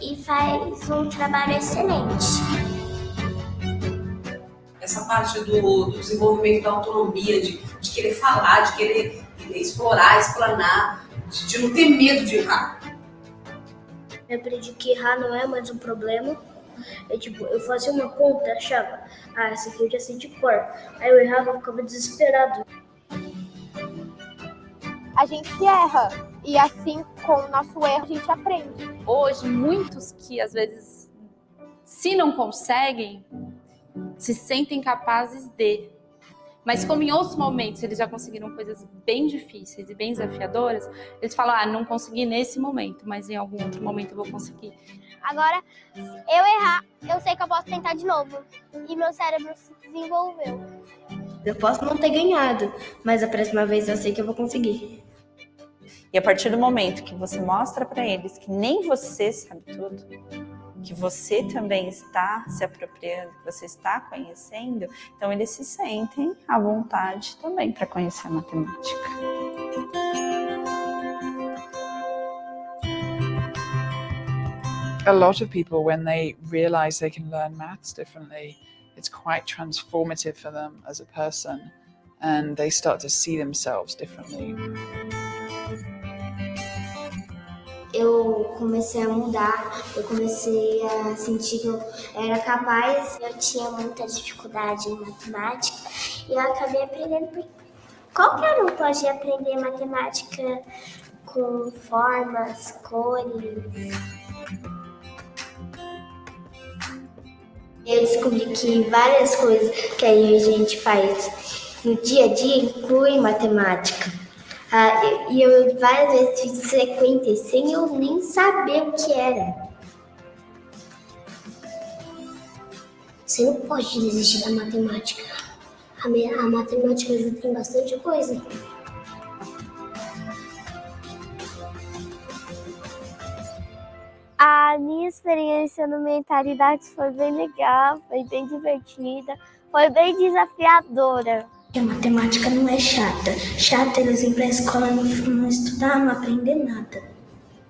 e faz um trabalho excelente essa parte do, do, desenvolvimento da autonomia, de, de, querer falar, de querer explorar, explanar, de, de não ter medo de errar aprendi que errar não é mais um problema. é tipo, eu fazia uma conta, achava, ah, essa aqui eu já sei de cor. Aí eu errava, eu ficava desesperado. A gente erra e assim, com o nosso erro, a gente aprende. Hoje, muitos que às vezes, se não conseguem, se sentem capazes de mas como em outros momentos eles já conseguiram coisas bem difíceis e bem desafiadoras, eles falam: ah, não consegui nesse momento, mas em algum outro momento eu vou conseguir. Agora, eu errar, eu sei que eu posso tentar de novo. E meu cérebro se desenvolveu. Eu posso não ter ganhado, mas a próxima vez eu sei que eu vou conseguir. E a partir do momento que você mostra para eles que nem você sabe tudo, que você também está se apropriando, que você está conhecendo, então eles se sentem à vontade também para conhecer a matemática. A lot of people, when they realize they can learn maths differently, it's quite transformative for them as a person, and they start to see themselves differently eu comecei a mudar, eu comecei a sentir que eu era capaz. Eu tinha muita dificuldade em matemática e eu acabei aprendendo. Qualquer um pode aprender matemática com formas, cores. Eu descobri que várias coisas que a gente faz no dia a dia incluem matemática. Ah, e eu, várias vezes fiz sequência sem eu nem saber o que era. Você não pode desistir da matemática. A, a matemática ajuda em bastante coisa. A minha experiência no Mentalidade foi bem legal, foi bem divertida, foi bem desafiadora a matemática não é chata. Chata eles para pra escola não, não estudar, não aprender nada.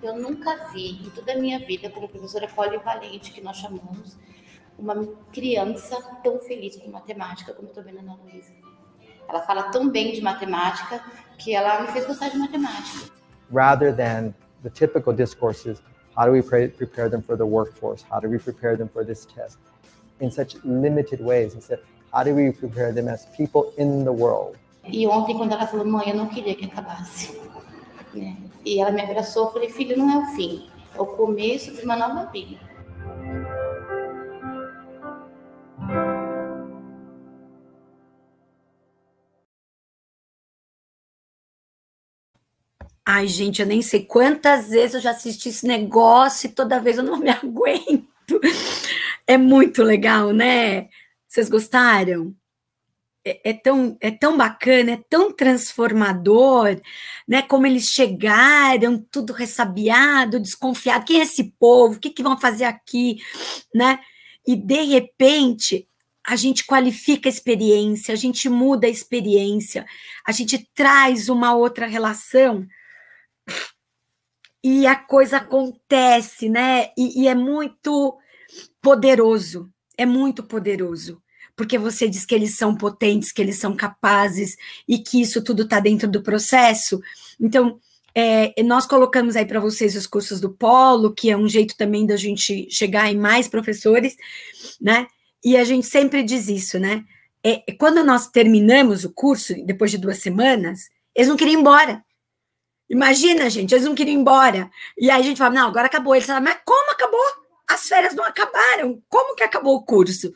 Eu nunca vi em toda a minha vida, como professora polivalente que nós chamamos, uma criança tão feliz com matemática como estou vendo a Ana Luísa. Ela fala tão bem de matemática que ela me fez gostar de matemática. Rather than the typical discourses, how do we prepare them for the workforce? How do we prepare them for this test? In such limited ways, instead How do we prepare them as people in the world? E ontem, quando ela falou, mãe, eu não queria que acabasse. Né? E ela me abraçou e falei, filho, não é o fim, é o começo de uma nova vida. Ai, gente, eu nem sei quantas vezes eu já assisti esse negócio e toda vez eu não me aguento. É muito legal, né? Vocês gostaram? É, é, tão, é tão bacana, é tão transformador, né? Como eles chegaram, tudo ressabiado, desconfiado. Quem é esse povo? O que, que vão fazer aqui, né? E de repente a gente qualifica a experiência, a gente muda a experiência, a gente traz uma outra relação e a coisa acontece, né? E, e é muito poderoso é muito poderoso, porque você diz que eles são potentes, que eles são capazes e que isso tudo está dentro do processo. Então, é, nós colocamos aí para vocês os cursos do Polo, que é um jeito também da gente chegar em mais professores, né? E a gente sempre diz isso, né? É, é, quando nós terminamos o curso, depois de duas semanas, eles não queriam ir embora. Imagina, gente, eles não queriam ir embora. E aí a gente fala, não, agora acabou. Eles falam, mas como acabou? as férias não acabaram. Como que acabou o curso?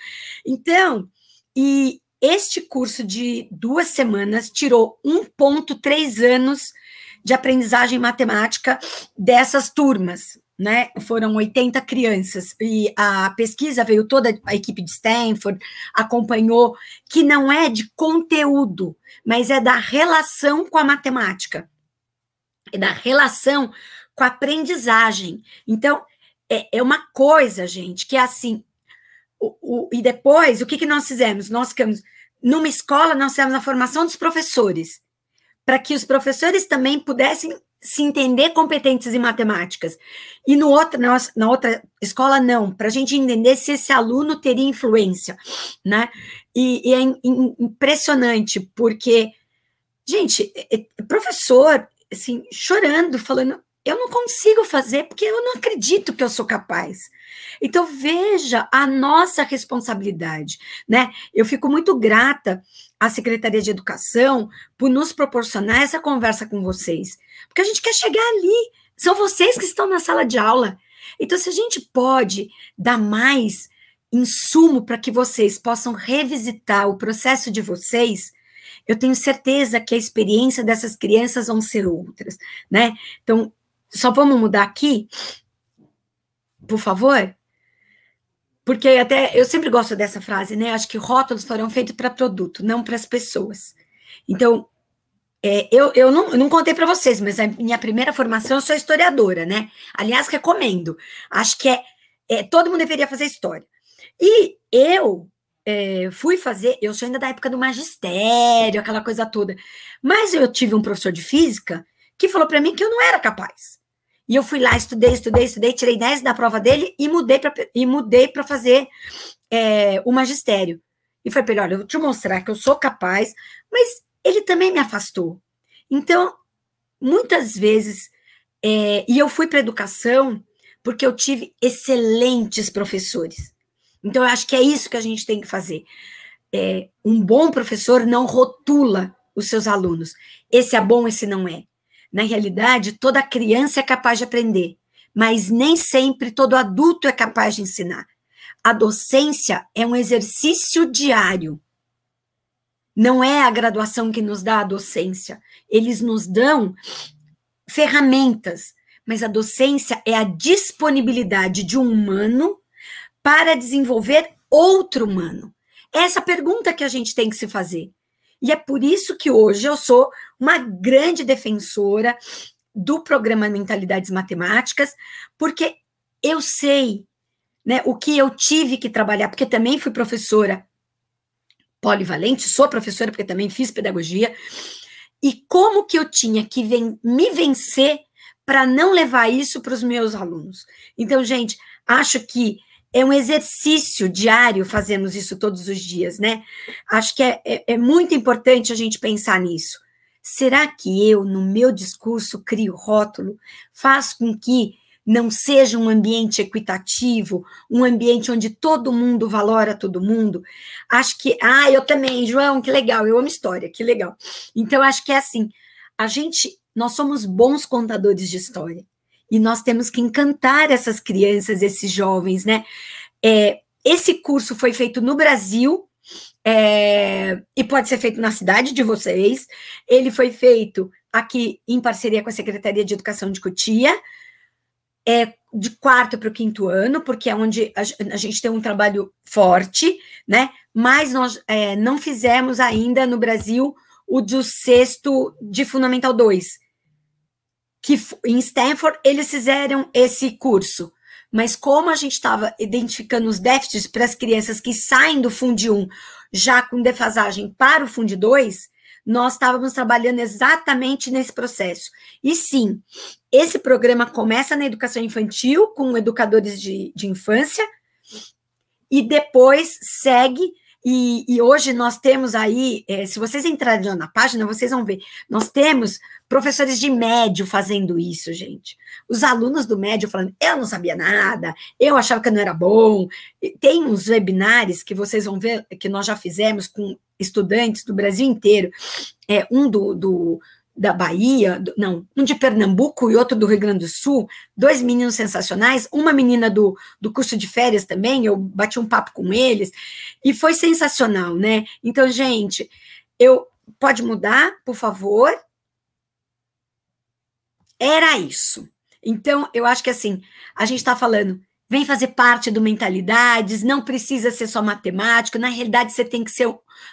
Então, e este curso de duas semanas tirou 1,3 anos de aprendizagem matemática dessas turmas. Né? Foram 80 crianças e a pesquisa veio toda a equipe de Stanford acompanhou que não é de conteúdo, mas é da relação com a matemática, é da relação com a aprendizagem. Então, é, é uma coisa, gente, que é assim. O, o, e depois, o que, que nós fizemos? Nós ficamos. Numa escola, nós fizemos a formação dos professores, para que os professores também pudessem se entender competentes em matemáticas. E no outra, na, na outra escola, não, para a gente entender se esse aluno teria influência, né? E, e é in, in, impressionante, porque, gente, é, é, professor, assim, chorando, falando, eu não consigo fazer porque eu não acredito que eu sou capaz. Então veja a nossa responsabilidade, né? Eu fico muito grata à Secretaria de Educação por nos proporcionar essa conversa com vocês, porque a gente quer chegar ali. São vocês que estão na sala de aula. Então se a gente pode dar mais insumo para que vocês possam revisitar o processo de vocês, eu tenho certeza que a experiência dessas crianças vão ser outras, né? Então, só vamos mudar aqui, por favor? Porque até eu sempre gosto dessa frase, né? Acho que rótulos foram feitos para produto, não para as pessoas. Então, é, eu, eu, não, eu não contei para vocês, mas a minha primeira formação eu sou historiadora, né? Aliás, recomendo. Acho que é, é todo mundo deveria fazer história. E eu é, fui fazer, eu sou ainda da época do magistério, aquela coisa toda. Mas eu tive um professor de física que falou para mim que eu não era capaz. E eu fui lá, estudei, estudei, estudei, tirei 10 na prova dele e mudei para e mudei para fazer é, o magistério. E foi para ele, olha, eu vou te mostrar que eu sou capaz, mas ele também me afastou. Então, muitas vezes, é, e eu fui para educação porque eu tive excelentes professores. Então, eu acho que é isso que a gente tem que fazer. É, um bom professor não rotula os seus alunos. Esse é bom, esse não é. Na realidade, toda criança é capaz de aprender, mas nem sempre todo adulto é capaz de ensinar. A docência é um exercício diário. Não é a graduação que nos dá a docência. Eles nos dão ferramentas, mas a docência é a disponibilidade de um humano para desenvolver outro humano. Essa é pergunta que a gente tem que se fazer. E é por isso que hoje eu sou uma grande defensora do programa Mentalidades Matemáticas, porque eu sei né, o que eu tive que trabalhar, porque também fui professora polivalente, sou professora porque também fiz pedagogia, e como que eu tinha que ven me vencer para não levar isso para os meus alunos. Então, gente, acho que é um exercício diário fazermos isso todos os dias, né? Acho que é, é, é, muito importante a gente pensar nisso. Será que eu, no meu discurso, crio rótulo? Faço com que não seja um ambiente equitativo, um ambiente onde todo mundo valora todo mundo? Acho que. Ah, eu também, João, que legal, eu amo história, que legal. Então, acho que é assim: a gente, nós somos bons contadores de história. E nós temos que encantar essas crianças, esses jovens, né? É, esse curso foi feito no Brasil é, e pode ser feito na cidade de vocês. Ele foi feito aqui em parceria com a Secretaria de Educação de Cotia, é, de quarto para o quinto ano, porque é onde a, a, gente tem um trabalho forte, né? Mas nós é, não fizemos ainda no Brasil o do sexto de Fundamental 2 que em Stanford eles fizeram esse curso. Mas como a gente estava identificando os déficits para as crianças que saem do Fundo 1 já com defasagem para o Fundo 2, nós estávamos trabalhando exatamente nesse processo. E sim, esse programa começa na educação infantil, com educadores de, de infância, e depois segue e, e hoje nós temos aí, é, se vocês entrarem lá na página, vocês vão ver, nós temos professores de médio fazendo isso, gente. Os alunos do médio falando, eu não sabia nada, eu achava que não era bom. Tem uns webinars que vocês vão ver, que nós já fizemos com estudantes do Brasil inteiro. É, um do, do da Bahia, não, um de Pernambuco e outro do Rio Grande do Sul, dois meninos sensacionais, uma menina do, do curso de férias também, eu bati um papo com eles, e foi sensacional, né? Então, gente, eu pode mudar, por favor? Era isso. Então, eu acho que assim, a gente está falando Vem fazer parte do Mentalidades, não precisa ser só matemático, na realidade você tem que ser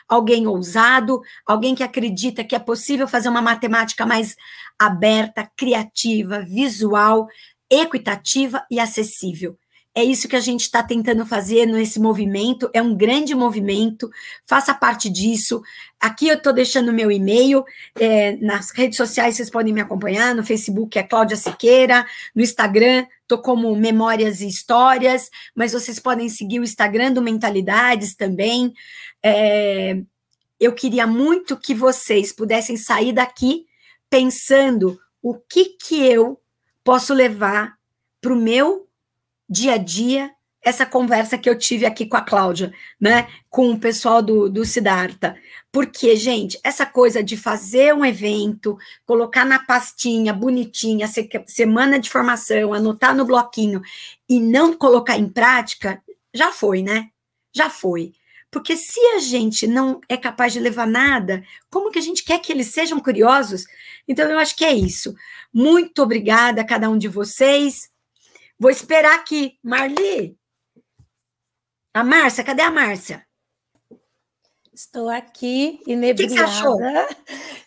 alguém ousado, alguém que acredita que é possível fazer uma matemática mais aberta, criativa, visual, equitativa e acessível. É isso que a gente está tentando fazer nesse movimento. É um grande movimento. Faça parte disso. Aqui eu estou deixando meu e-mail. É, nas redes sociais vocês podem me acompanhar. No Facebook é Cláudia Siqueira. No Instagram estou como Memórias e Histórias. Mas vocês podem seguir o Instagram do Mentalidades também. É, eu queria muito que vocês pudessem sair daqui pensando o que que eu posso levar para o meu dia a dia, essa conversa que eu tive aqui com a Cláudia, né? Com o pessoal do, do Sidarta. Porque, gente, essa coisa de fazer um evento, colocar na pastinha bonitinha, semana de formação, anotar no bloquinho e não colocar em prática, já foi, né? Já foi. Porque se a gente não é capaz de levar nada, como que a gente quer que eles sejam curiosos? Então, eu acho que é isso. Muito obrigada a cada um de vocês. Vou esperar aqui. Marli? A Márcia, cadê a Márcia? Estou aqui, inebriada. O que você achou?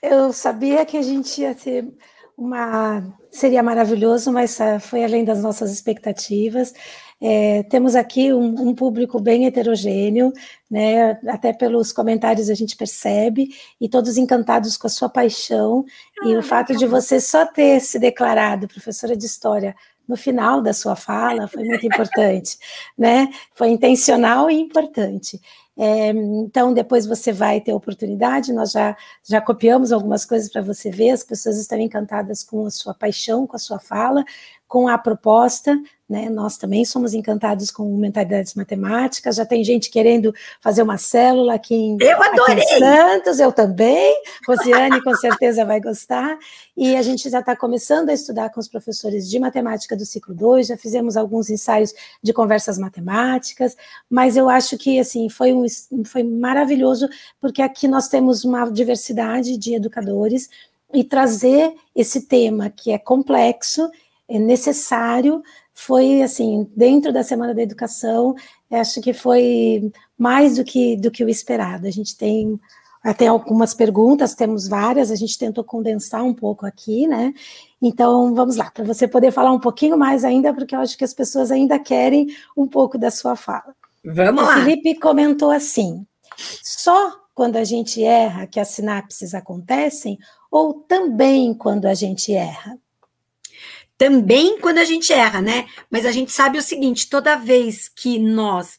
Eu sabia que a gente ia ter uma... Seria maravilhoso, mas eh, foi além das nossas expectativas. É, temos aqui um, um, público bem heterogêneo, né? até pelos comentários a gente percebe, e todos encantados com a sua paixão, ah, e o fato de você só ter se declarado professora de História no final da sua fala, foi muito importante, né? Foi intencional e importante. É, então, depois você vai ter oportunidade, nós já, já copiamos algumas coisas para você ver, as pessoas estão encantadas com a sua paixão, com a sua fala, com a proposta, né? Nós também somos encantados com mentalidades matemáticas. Já tem gente querendo fazer uma célula aqui em, eu Aqui em Santos, eu também. Rosiane com certeza vai gostar. E a gente já está começando a estudar com os professores de matemática do ciclo 2, já fizemos alguns ensaios de conversas matemáticas, mas eu acho que assim foi, um, foi maravilhoso, porque aqui nós temos uma diversidade de educadores e trazer esse tema que é complexo, é necessário, foi assim, dentro da Semana da Educação, acho que foi mais do que, do que o esperado. A gente tem até eh, algumas perguntas, temos várias, a gente tentou condensar um pouco aqui, né? Então, vamos lá, para você poder falar um pouquinho mais ainda, porque eu acho que as pessoas ainda querem um pouco da sua fala. Vamos o lá. Felipe comentou assim: só quando a gente erra que as sinapses acontecem, ou também quando a gente erra? também quando a gente erra, né? Mas a gente sabe o seguinte: toda vez que nós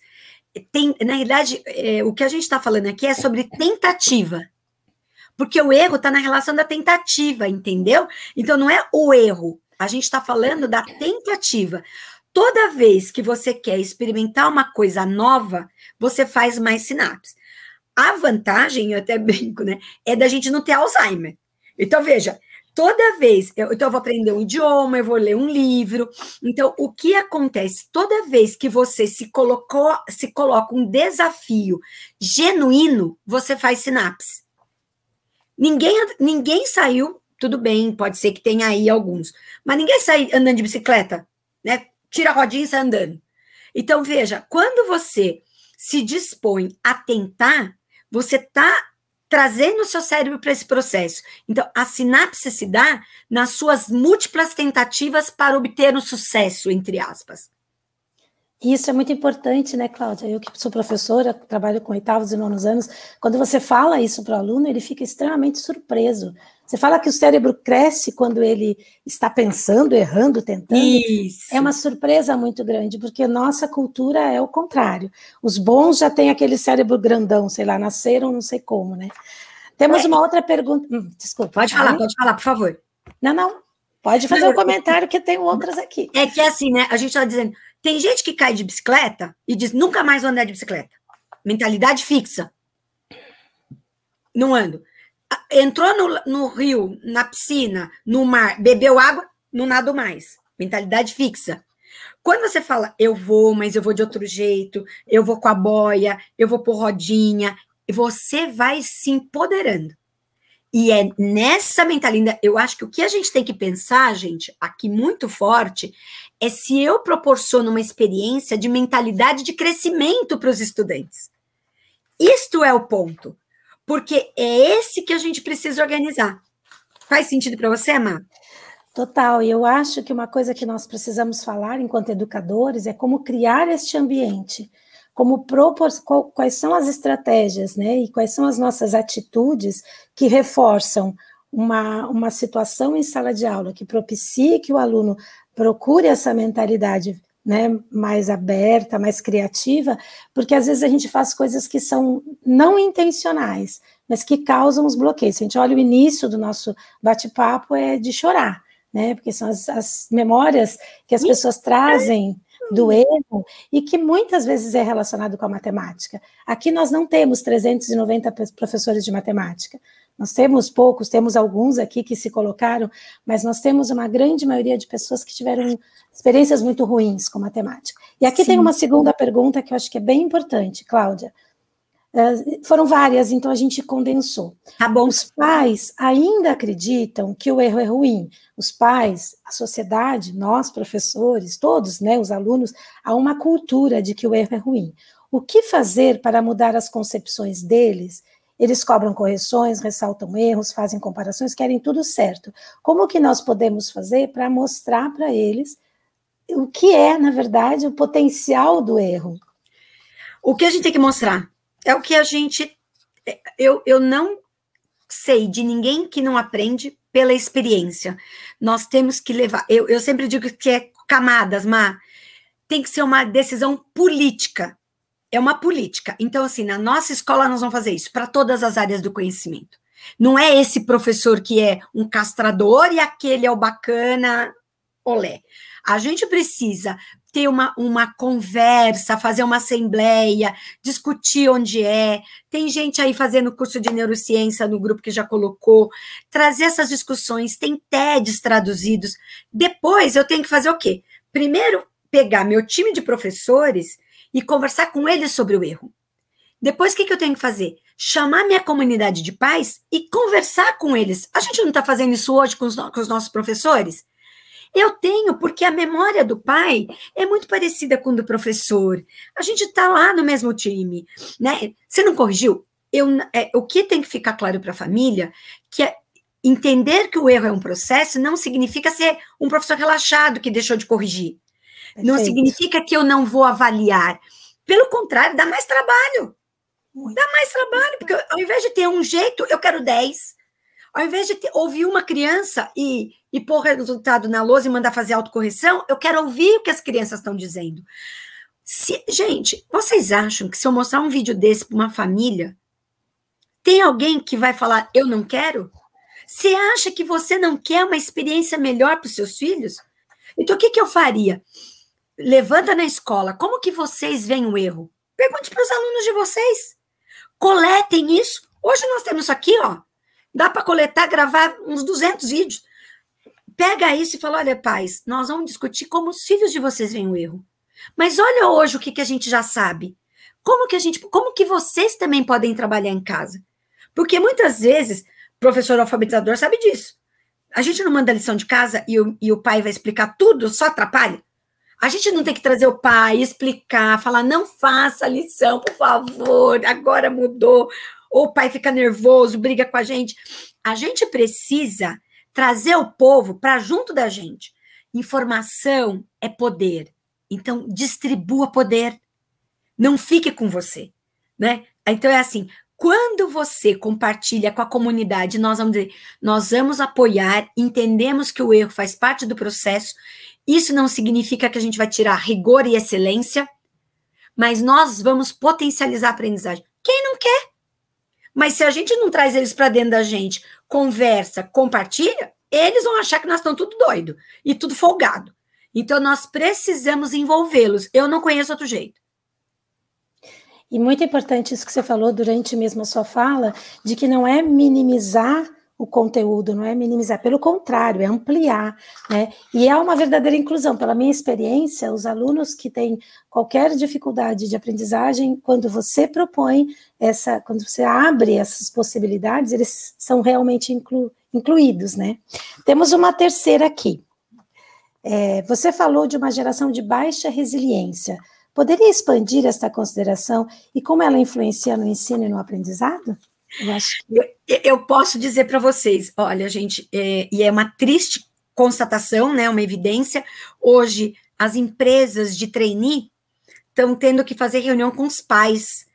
eh, tem, na realidade, é, o que a gente está falando aqui é sobre tentativa. Porque o erro está na relação da tentativa, entendeu? Então não é o erro, a gente está falando da tentativa. Toda vez que você quer experimentar uma coisa nova, você faz mais sinapses. A vantagem, eu até brinco, né? É da gente não ter Alzheimer. Então, veja, Toda vez, eu, então eu vou aprender um idioma, eu vou ler um livro. Então, o que acontece? Toda vez que você se colocou, se coloca um desafio genuíno, você faz sinapse. Ninguém, ninguém saiu, tudo bem, pode ser que tenha aí alguns, mas ninguém sai andando de bicicleta, né? Tira a rodinha e sai andando. Então, veja, quando você se dispõe a tentar, você está trazendo o seu cérebro para esse processo. Então, a sinapse se dá nas suas múltiplas tentativas para obter um sucesso, entre aspas. Isso é muito importante, né, Cláudia? Eu que sou professora, trabalho com oitavos e nonos anos. Quando você fala isso para o aluno, ele fica extremamente surpreso, você fala que o cérebro cresce quando ele está pensando, errando, tentando. Isso. É uma surpresa muito grande, porque nossa cultura é o contrário. Os bons já têm aquele cérebro grandão, sei lá, nasceram não sei como, né? Temos é. uma outra pergunta. Hum, desculpa. Pode falar, hein? Hum? pode falar, por favor. Não, não. Pode fazer não, um comentário, que tem outras aqui. É que é assim, né? A gente está dizendo. Tem gente que cai de bicicleta e diz nunca mais vou andar de bicicleta. Mentalidade fixa. Não ando entrou no, no rio, na piscina, no mar, bebeu água, não nada mais. Mentalidade fixa. Quando você fala, eu vou, mas eu vou de outro jeito, eu vou com a boia, eu vou por rodinha, você vai se empoderando. E é nessa mentalidade, eu acho que o que a gente tem que pensar, gente, aqui muito forte, é se eu proporciono uma experiência de mentalidade de crescimento para os estudantes. Isto é o ponto porque é esse que a gente precisa organizar. Faz sentido para você, Má? Total, e eu acho que uma coisa que nós precisamos falar enquanto educadores é como criar este ambiente, como propor quais são as estratégias, né? E quais são as nossas atitudes que reforçam uma, uma situação em sala de aula, que propicie que o aluno procure essa mentalidade né, mais aberta, mais criativa, porque às vezes a gente faz coisas que são não intencionais, mas que causam os bloqueios. Se a gente olha o início do nosso bate-papo é de chorar, né? Porque são as, as memórias que as pessoas trazem do hum. erro e que muitas vezes é relacionado com a matemática. Aqui nós não temos 390 professores de matemática. Nós temos poucos, temos alguns aqui que se colocaram, mas nós temos uma grande maioria de pessoas que tiveram experiências muito ruins com matemática. E aqui Sim. tem uma segunda pergunta que eu acho que é bem importante, Cláudia. Eh, foram várias, então a gente condensou. Tá bom. Os pais ainda acreditam que o erro é ruim. Os pais, a sociedade, nós, professores, todos, né, os alunos, há uma cultura de que o erro é ruim. O que fazer para mudar as concepções deles eles cobram correções, ressaltam erros, fazem comparações, querem tudo certo. Como que nós podemos fazer para mostrar para eles o que é, na verdade, o potencial do erro? O que a gente tem que mostrar é o que a gente. Eu, eu não sei de ninguém que não aprende pela experiência. Nós temos que levar. Eu, eu sempre digo que é camadas, mas tem que ser uma decisão política é uma política. Então, assim, na nossa escola nós vamos fazer isso para todas as áreas do conhecimento. Não é esse professor que é um castrador e aquele é o bacana, olé. A gente precisa ter uma, uma conversa, fazer uma assembleia, discutir onde é. Tem gente aí fazendo curso de neurociência no grupo que já colocou, trazer essas discussões, tem TEDs traduzidos. Depois eu tenho que fazer o quê? Primeiro, pegar meu time de professores e conversar com eles sobre o erro. Depois, o que, que eu tenho que fazer? Chamar minha comunidade de pais e conversar com eles. A gente não está fazendo isso hoje com os, com os nossos professores? Eu tenho, porque a memória do pai é muito parecida com a do professor. A gente está lá no mesmo time, né? Você não corrigiu? Eu, é, o que tem que ficar claro para a família que é entender que o erro é um processo não significa ser um professor relaxado que deixou de corrigir. Perfeito. Não significa que eu não vou avaliar. Pelo contrário, dá mais trabalho. Muito. Dá mais trabalho, porque ao invés de ter um jeito, eu quero 10. Ao invés de ter, ouvir uma criança e, e pôr o resultado na lousa e mandar fazer autocorreção, eu quero ouvir o que as crianças estão dizendo. Se, gente, vocês acham que se eu mostrar um vídeo desse para uma família, tem alguém que vai falar eu não quero? Você acha que você não quer uma experiência melhor para os seus filhos? Então, o que, que eu faria? levanta na escola, como que vocês veem o erro? Pergunte para os alunos de vocês. Coletem isso. Hoje nós temos isso aqui, ó. Dá para coletar, gravar uns 200 vídeos. Pega isso e fala: olha, pais, nós vamos discutir como os filhos de vocês veem o erro. Mas olha hoje o que, que a gente já sabe. Como que a gente, como que vocês também podem trabalhar em casa? Porque muitas vezes, professor alfabetizador sabe disso. A gente não manda lição de casa e o, e o pai vai explicar tudo, só atrapalha. A gente não tem que trazer o pai, explicar, falar, não faça a lição, por favor, agora mudou. Ou o pai fica nervoso, briga com a gente. A gente precisa trazer o povo para junto da gente. Informação é poder. Então, distribua poder. Não fique com você, né? Então, é assim, quando você compartilha com a comunidade, nós vamos dizer, nós vamos apoiar, entendemos que o erro faz parte do processo isso não significa que a gente vai tirar rigor e excelência, mas nós vamos potencializar a aprendizagem. Quem não quer? Mas se a gente não traz eles para dentro da gente, conversa, compartilha, eles vão achar que nós estamos tudo doido e tudo folgado. Então nós precisamos envolvê-los. Eu não conheço outro jeito. E muito importante isso que você falou durante mesmo a sua fala, de que não é minimizar o conteúdo, não é minimizar, pelo contrário, é ampliar, né? E é uma verdadeira inclusão. Pela minha experiência, os alunos que têm qualquer dificuldade de aprendizagem, quando você propõe essa, quando você abre essas possibilidades, eles são realmente inclu, incluídos, né? Temos uma terceira aqui. É, você falou de uma geração de baixa resiliência. Poderia expandir esta consideração e como ela influencia no ensino e no aprendizado? Eu, que... eu, eu posso dizer para vocês, olha, gente, é, e é uma triste constatação, né, uma evidência, hoje as empresas de trainee estão tendo que fazer reunião com os pais,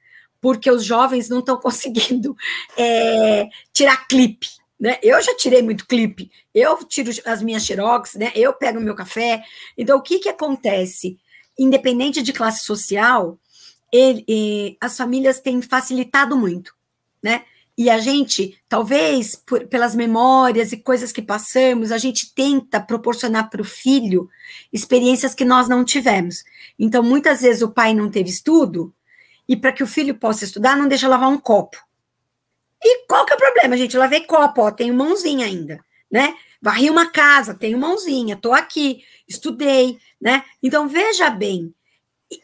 porque os jovens não estão conseguindo é, tirar clipe. Né? Eu já tirei muito clipe, eu tiro as minhas xerox, né? eu pego o meu café. Então, o que, que acontece? Independente de classe social, ele, as famílias têm facilitado muito né? E a gente, talvez por, pelas memórias e coisas que passamos, a gente tenta proporcionar para o filho experiências que nós não tivemos. Então, muitas vezes o pai não teve estudo, e para que o filho possa estudar, não deixa lavar um copo. E qual que é o problema, gente? Lavei copo, ó, tenho mãozinha ainda, né? Varri uma casa, tenho mãozinha, tô aqui, estudei, né? Então, veja bem,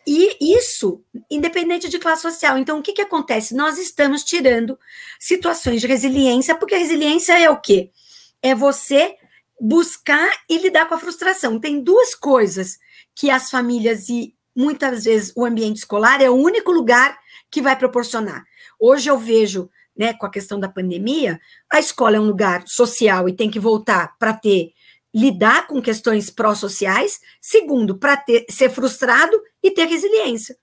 e isso, independente de classe social. Então, o que, que acontece? Nós estamos tirando situações de resiliência, porque a resiliência é o quê? É você buscar e lidar com a frustração. Tem duas coisas que as famílias e muitas vezes o ambiente escolar é o único lugar que vai proporcionar. Hoje eu vejo, né, com a questão da pandemia, a escola é um lugar social e tem que voltar para ter lidar com questões pró-sociais, segundo, para ser frustrado e ter resiliência.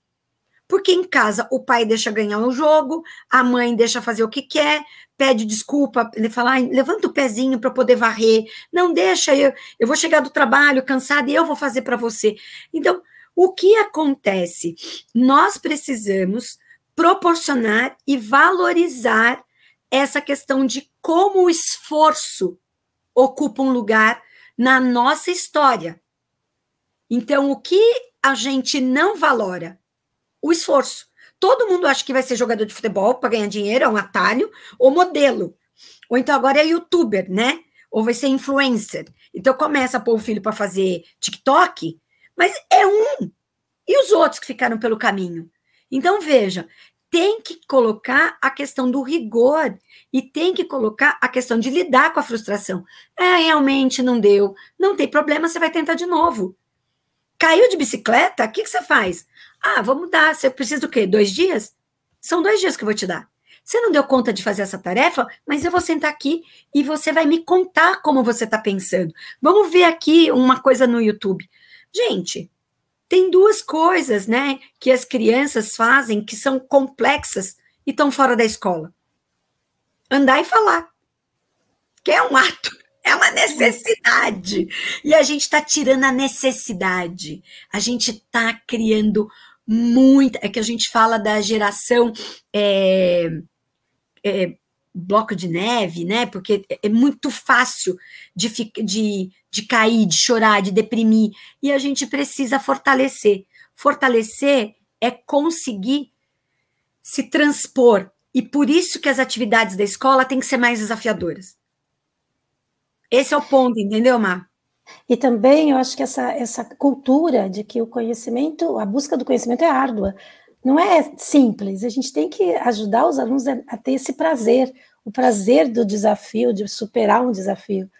Porque em casa o pai deixa ganhar um jogo, a mãe deixa fazer o que quer, pede desculpa, ele fala, levanta o pezinho para poder varrer, não deixa, eu, eu vou chegar do trabalho cansada e eu vou fazer para você. Então, o que acontece? Nós precisamos proporcionar e valorizar essa questão de como o esforço ocupa um lugar na nossa história. Então, o que a gente não valora? O esforço. Todo mundo acha que vai ser jogador de futebol para ganhar dinheiro, é um atalho, ou modelo. Ou então agora é youtuber, né? Ou vai ser influencer. Então começa a pôr o filho para fazer TikTok, mas é um. E os outros que ficaram pelo caminho? Então veja, tem que colocar a questão do rigor e tem que colocar a questão de lidar com a frustração. É, realmente não deu. Não tem problema, você vai tentar de novo. Caiu de bicicleta? O que, que você faz? Ah, vamos dar. Você precisa do quê? Dois dias? São dois dias que eu vou te dar. Você não deu conta de fazer essa tarefa, mas eu vou sentar aqui e você vai me contar como você está pensando. Vamos ver aqui uma coisa no YouTube. Gente, tem duas coisas, né, que as crianças fazem que são complexas e estão fora da escola: andar e falar, que é um ato, é uma necessidade. E a gente está tirando a necessidade, a gente está criando muita. É que a gente fala da geração é, é, bloco de neve, né? Porque é, é muito fácil de, de de cair, de chorar, de deprimir. E a gente precisa fortalecer. Fortalecer é conseguir se transpor. E por isso que as atividades da escola têm que ser mais desafiadoras. Esse é o ponto, entendeu, Mar? E também eu acho que essa, essa cultura de que o conhecimento, a busca do conhecimento é árdua, não é simples. A gente tem que ajudar os alunos a, a ter esse prazer, o prazer do desafio, de superar um desafio.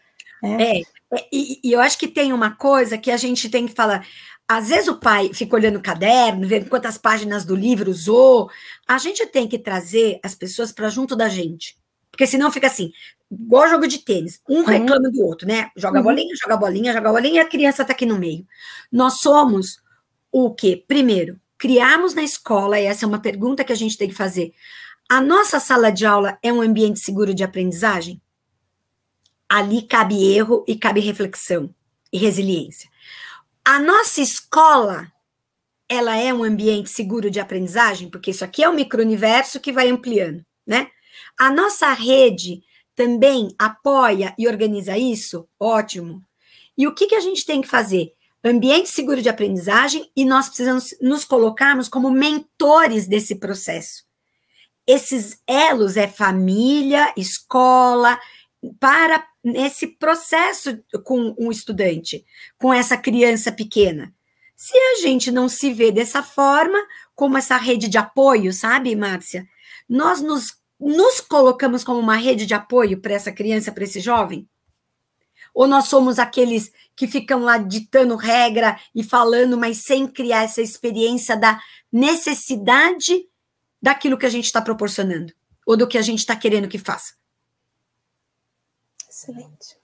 Né? É, é, e, e eu acho que tem uma coisa que a gente tem que falar. Às vezes o pai fica olhando o caderno, vendo quantas páginas do livro usou. A gente tem que trazer as pessoas para junto da gente. Porque senão fica assim, igual jogo de tênis, um uhum. reclama do outro, né? Joga uhum. bolinha, joga bolinha, joga bolinha, e a criança tá aqui no meio. Nós somos o quê? Primeiro, criamos na escola, e essa é uma pergunta que a gente tem que fazer. A nossa sala de aula é um ambiente seguro de aprendizagem? ali cabe erro e cabe reflexão e resiliência. A nossa escola, ela é um ambiente seguro de aprendizagem, porque isso aqui é um universo que vai ampliando, né? A nossa rede também apoia e organiza isso? Ótimo. E o que, que a gente tem que fazer? Ambiente seguro de aprendizagem e nós precisamos nos colocarmos como mentores desse processo. Esses elos é família, escola, para esse processo com um estudante, com essa criança pequena. Se a gente não se vê dessa forma, como essa rede de apoio, sabe, Márcia? Nós nos, nos colocamos como uma rede de apoio para essa criança, para esse jovem? Ou nós somos aqueles que ficam lá ditando regra e falando, mas sem criar essa experiência da necessidade daquilo que a gente está proporcionando, ou do que a gente está querendo que faça? Excelente.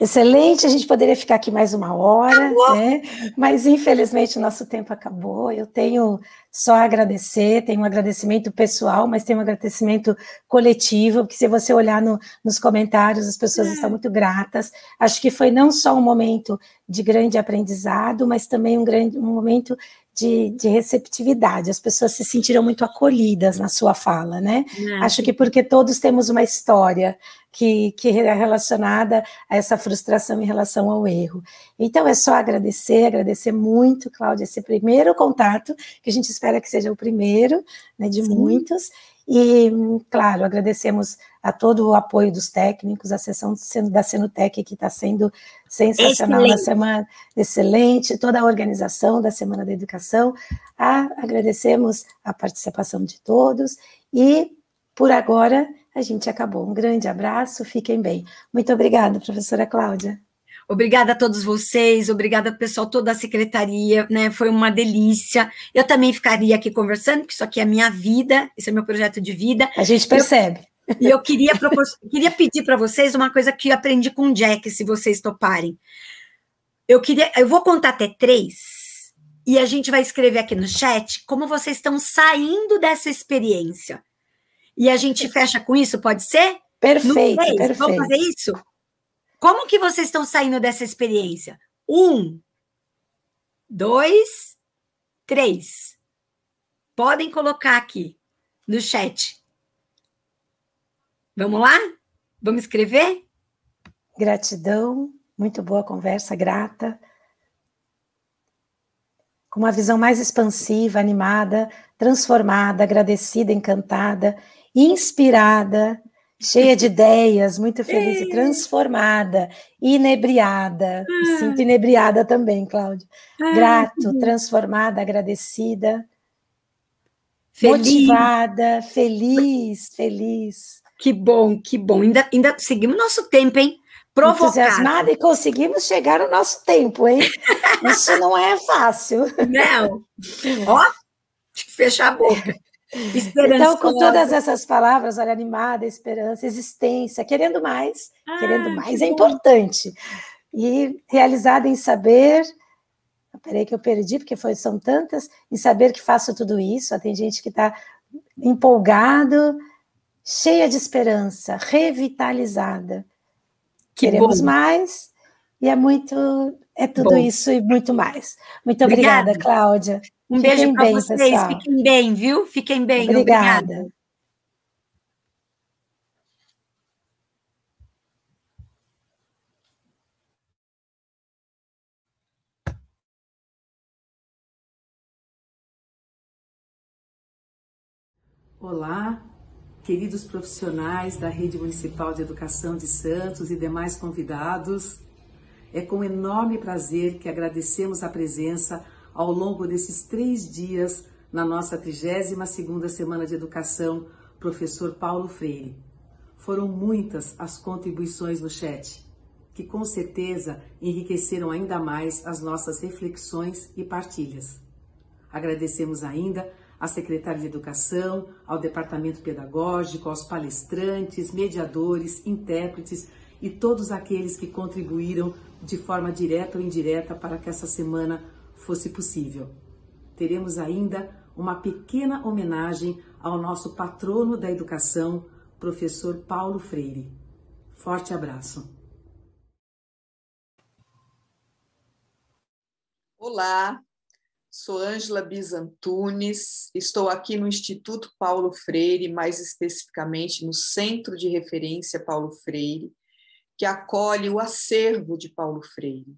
Excelente, a gente poderia ficar aqui mais uma hora, né? mas infelizmente o nosso tempo acabou. Eu tenho só a agradecer, tenho um agradecimento pessoal, mas tenho um agradecimento coletivo, porque se você olhar no, nos comentários, as pessoas é. estão muito gratas. Acho que foi não só um momento de grande aprendizado, mas também um, grande, um momento de, de, receptividade, as pessoas se sentiram muito acolhidas na sua fala, né? É. Acho que porque todos temos uma história que, que é relacionada a essa frustração em relação ao erro. Então é só agradecer, agradecer muito, Cláudia, esse primeiro contato, que a gente espera que seja o primeiro, né, de Sim. muitos. E, claro, agradecemos a todo o apoio dos técnicos, a sessão da Senutec que está sendo sensacional excelente. na semana, excelente, toda a organização da Semana da Educação. agradecemos a participação de todos e, por agora, a gente acabou. Um grande abraço, fiquem bem. Muito obrigada, professora Cláudia. Obrigada a todos vocês, obrigada ao pessoal toda a secretaria, né? Foi uma delícia. Eu também ficaria aqui conversando, porque isso aqui é a minha vida, esse é meu projeto de vida. A gente percebe. e eu queria, propor, queria pedir para vocês uma coisa que eu aprendi com o Jack, se vocês toparem. Eu queria, eu vou contar até três, e a gente vai escrever aqui no chat como vocês estão saindo dessa experiência. E a gente fecha com isso, pode ser? Perfeito, perfeito. Vamos fazer isso? Como que vocês estão saindo dessa experiência? Um, dois, três. Podem colocar aqui no chat. Vamos lá? Vamos escrever? Gratidão, muito boa conversa, grata. Com uma visão mais expansiva, animada, transformada, agradecida, encantada, inspirada cheia de ideias, muito feliz e é. transformada, inebriada. Ah. Me sinto inebriada também, Cláudia. Ah, Grato, transformada, agradecida, feliz. motivada, feliz, feliz. Que bom, que bom. Ainda, ainda seguimos nosso tempo, hein? Provocado. Entusiasmada e conseguimos chegar ao nosso tempo, hein? Isso não é fácil. Não. Ó, fechar a boca. Então, com todas essas palavras, olha, animada, esperança, existência, querendo mais, ah, querendo mais que é importante. E realizada em saber, ah, peraí que eu perdi, porque foi, são tantas, em saber que faço tudo isso, tem gente que está empolgado, cheia de esperança, revitalizada. Que Queremos bom. mais, e é muito, é tudo bom. isso e muito mais. Muito obrigada, obrigada. Cláudia. Um beijo para vocês. Pessoal. Fiquem bem, viu? Fiquem bem. Obrigada. obrigada. Olá, queridos profissionais da Rede Municipal de Educação de Santos e demais convidados. É com enorme prazer que agradecemos a presença ao longo desses três dias na nossa 32ª Semana de Educação, professor Paulo Freire. Foram muitas as contribuições no chat, que com certeza enriqueceram ainda mais as nossas reflexões e partilhas. Agradecemos ainda à Secretaria de Educação, ao Departamento Pedagógico, aos palestrantes, mediadores, intérpretes e todos aqueles que contribuíram de forma direta ou indireta para que essa semana fosse possível. Teremos ainda uma pequena homenagem ao nosso patrono da educação, professor Paulo Freire. Forte abraço. Olá, sou Ângela Bizantunes, estou aqui no Instituto Paulo Freire, mais especificamente no Centro de Referência Paulo Freire, que acolhe o acervo de Paulo Freire.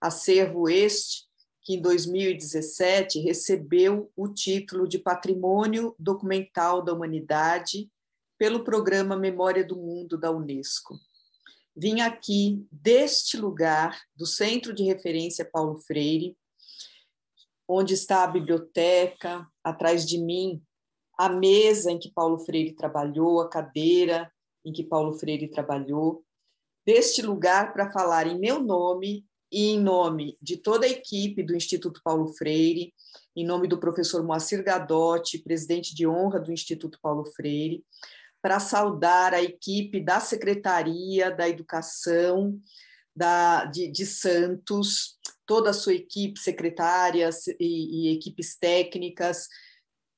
Acervo este que em 2017 recebeu o título de Patrimônio Documental da Humanidade pelo programa Memória do Mundo da Unesco. Vim aqui deste lugar, do Centro de Referência Paulo Freire, onde está a biblioteca, atrás de mim, a mesa em que Paulo Freire trabalhou, a cadeira em que Paulo Freire trabalhou, deste lugar para falar em meu nome e em nome de toda a equipe do Instituto Paulo Freire, em nome do professor Moacir Gadotti, presidente de honra do Instituto Paulo Freire, para saudar a equipe da Secretaria da Educação da, de, de Santos, toda a sua equipe, secretárias e, e equipes técnicas,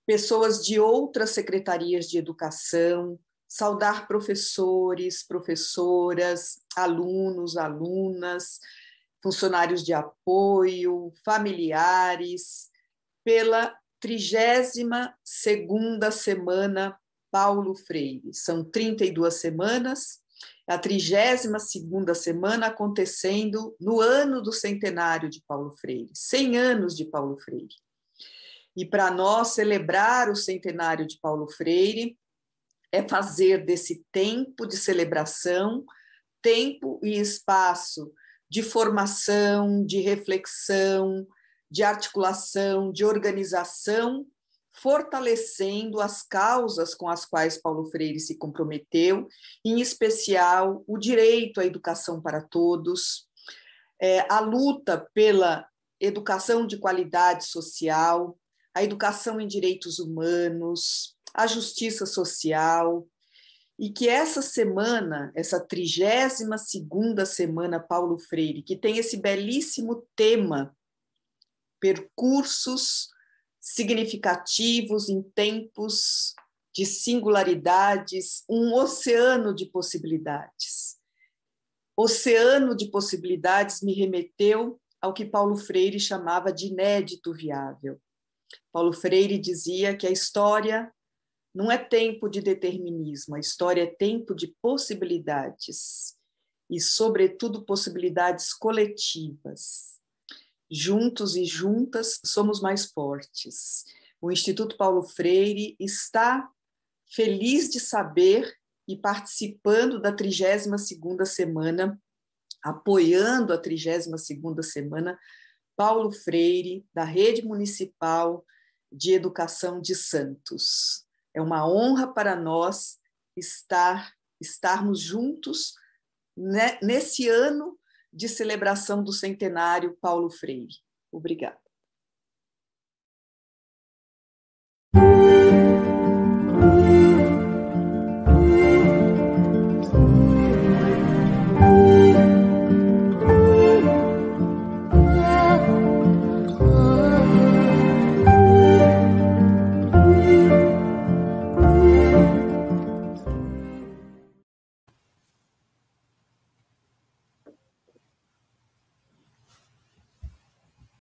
pessoas de outras secretarias de educação, saudar professores, professoras, alunos, alunas, funcionários de apoio, familiares, pela 32 semana Paulo Freire. São 32 semanas, a 32 semana acontecendo no ano do centenário de Paulo Freire, 100 anos de Paulo Freire. E para nós celebrar o centenário de Paulo Freire é fazer desse tempo de celebração tempo e espaço de formação, de reflexão, de articulação, de organização, fortalecendo as causas com as quais Paulo Freire se comprometeu, em especial o direito à educação para todos, é, a luta pela educação de qualidade social, a educação em direitos humanos, a justiça social, e que essa semana, essa 32ª semana Paulo Freire, que tem esse belíssimo tema percursos significativos em tempos de singularidades, um oceano de possibilidades. Oceano de possibilidades me remeteu ao que Paulo Freire chamava de inédito viável. Paulo Freire dizia que a história não é tempo de determinismo, a história é tempo de possibilidades e, sobretudo, possibilidades coletivas. Juntos e juntas somos mais fortes. O Instituto Paulo Freire está feliz de saber e participando da 32ª semana, apoiando a 32ª semana Paulo Freire da Rede Municipal de Educação de Santos. É uma honra para nós estar estarmos juntos né, nesse ano de celebração do centenário Paulo Freire. Obrigada.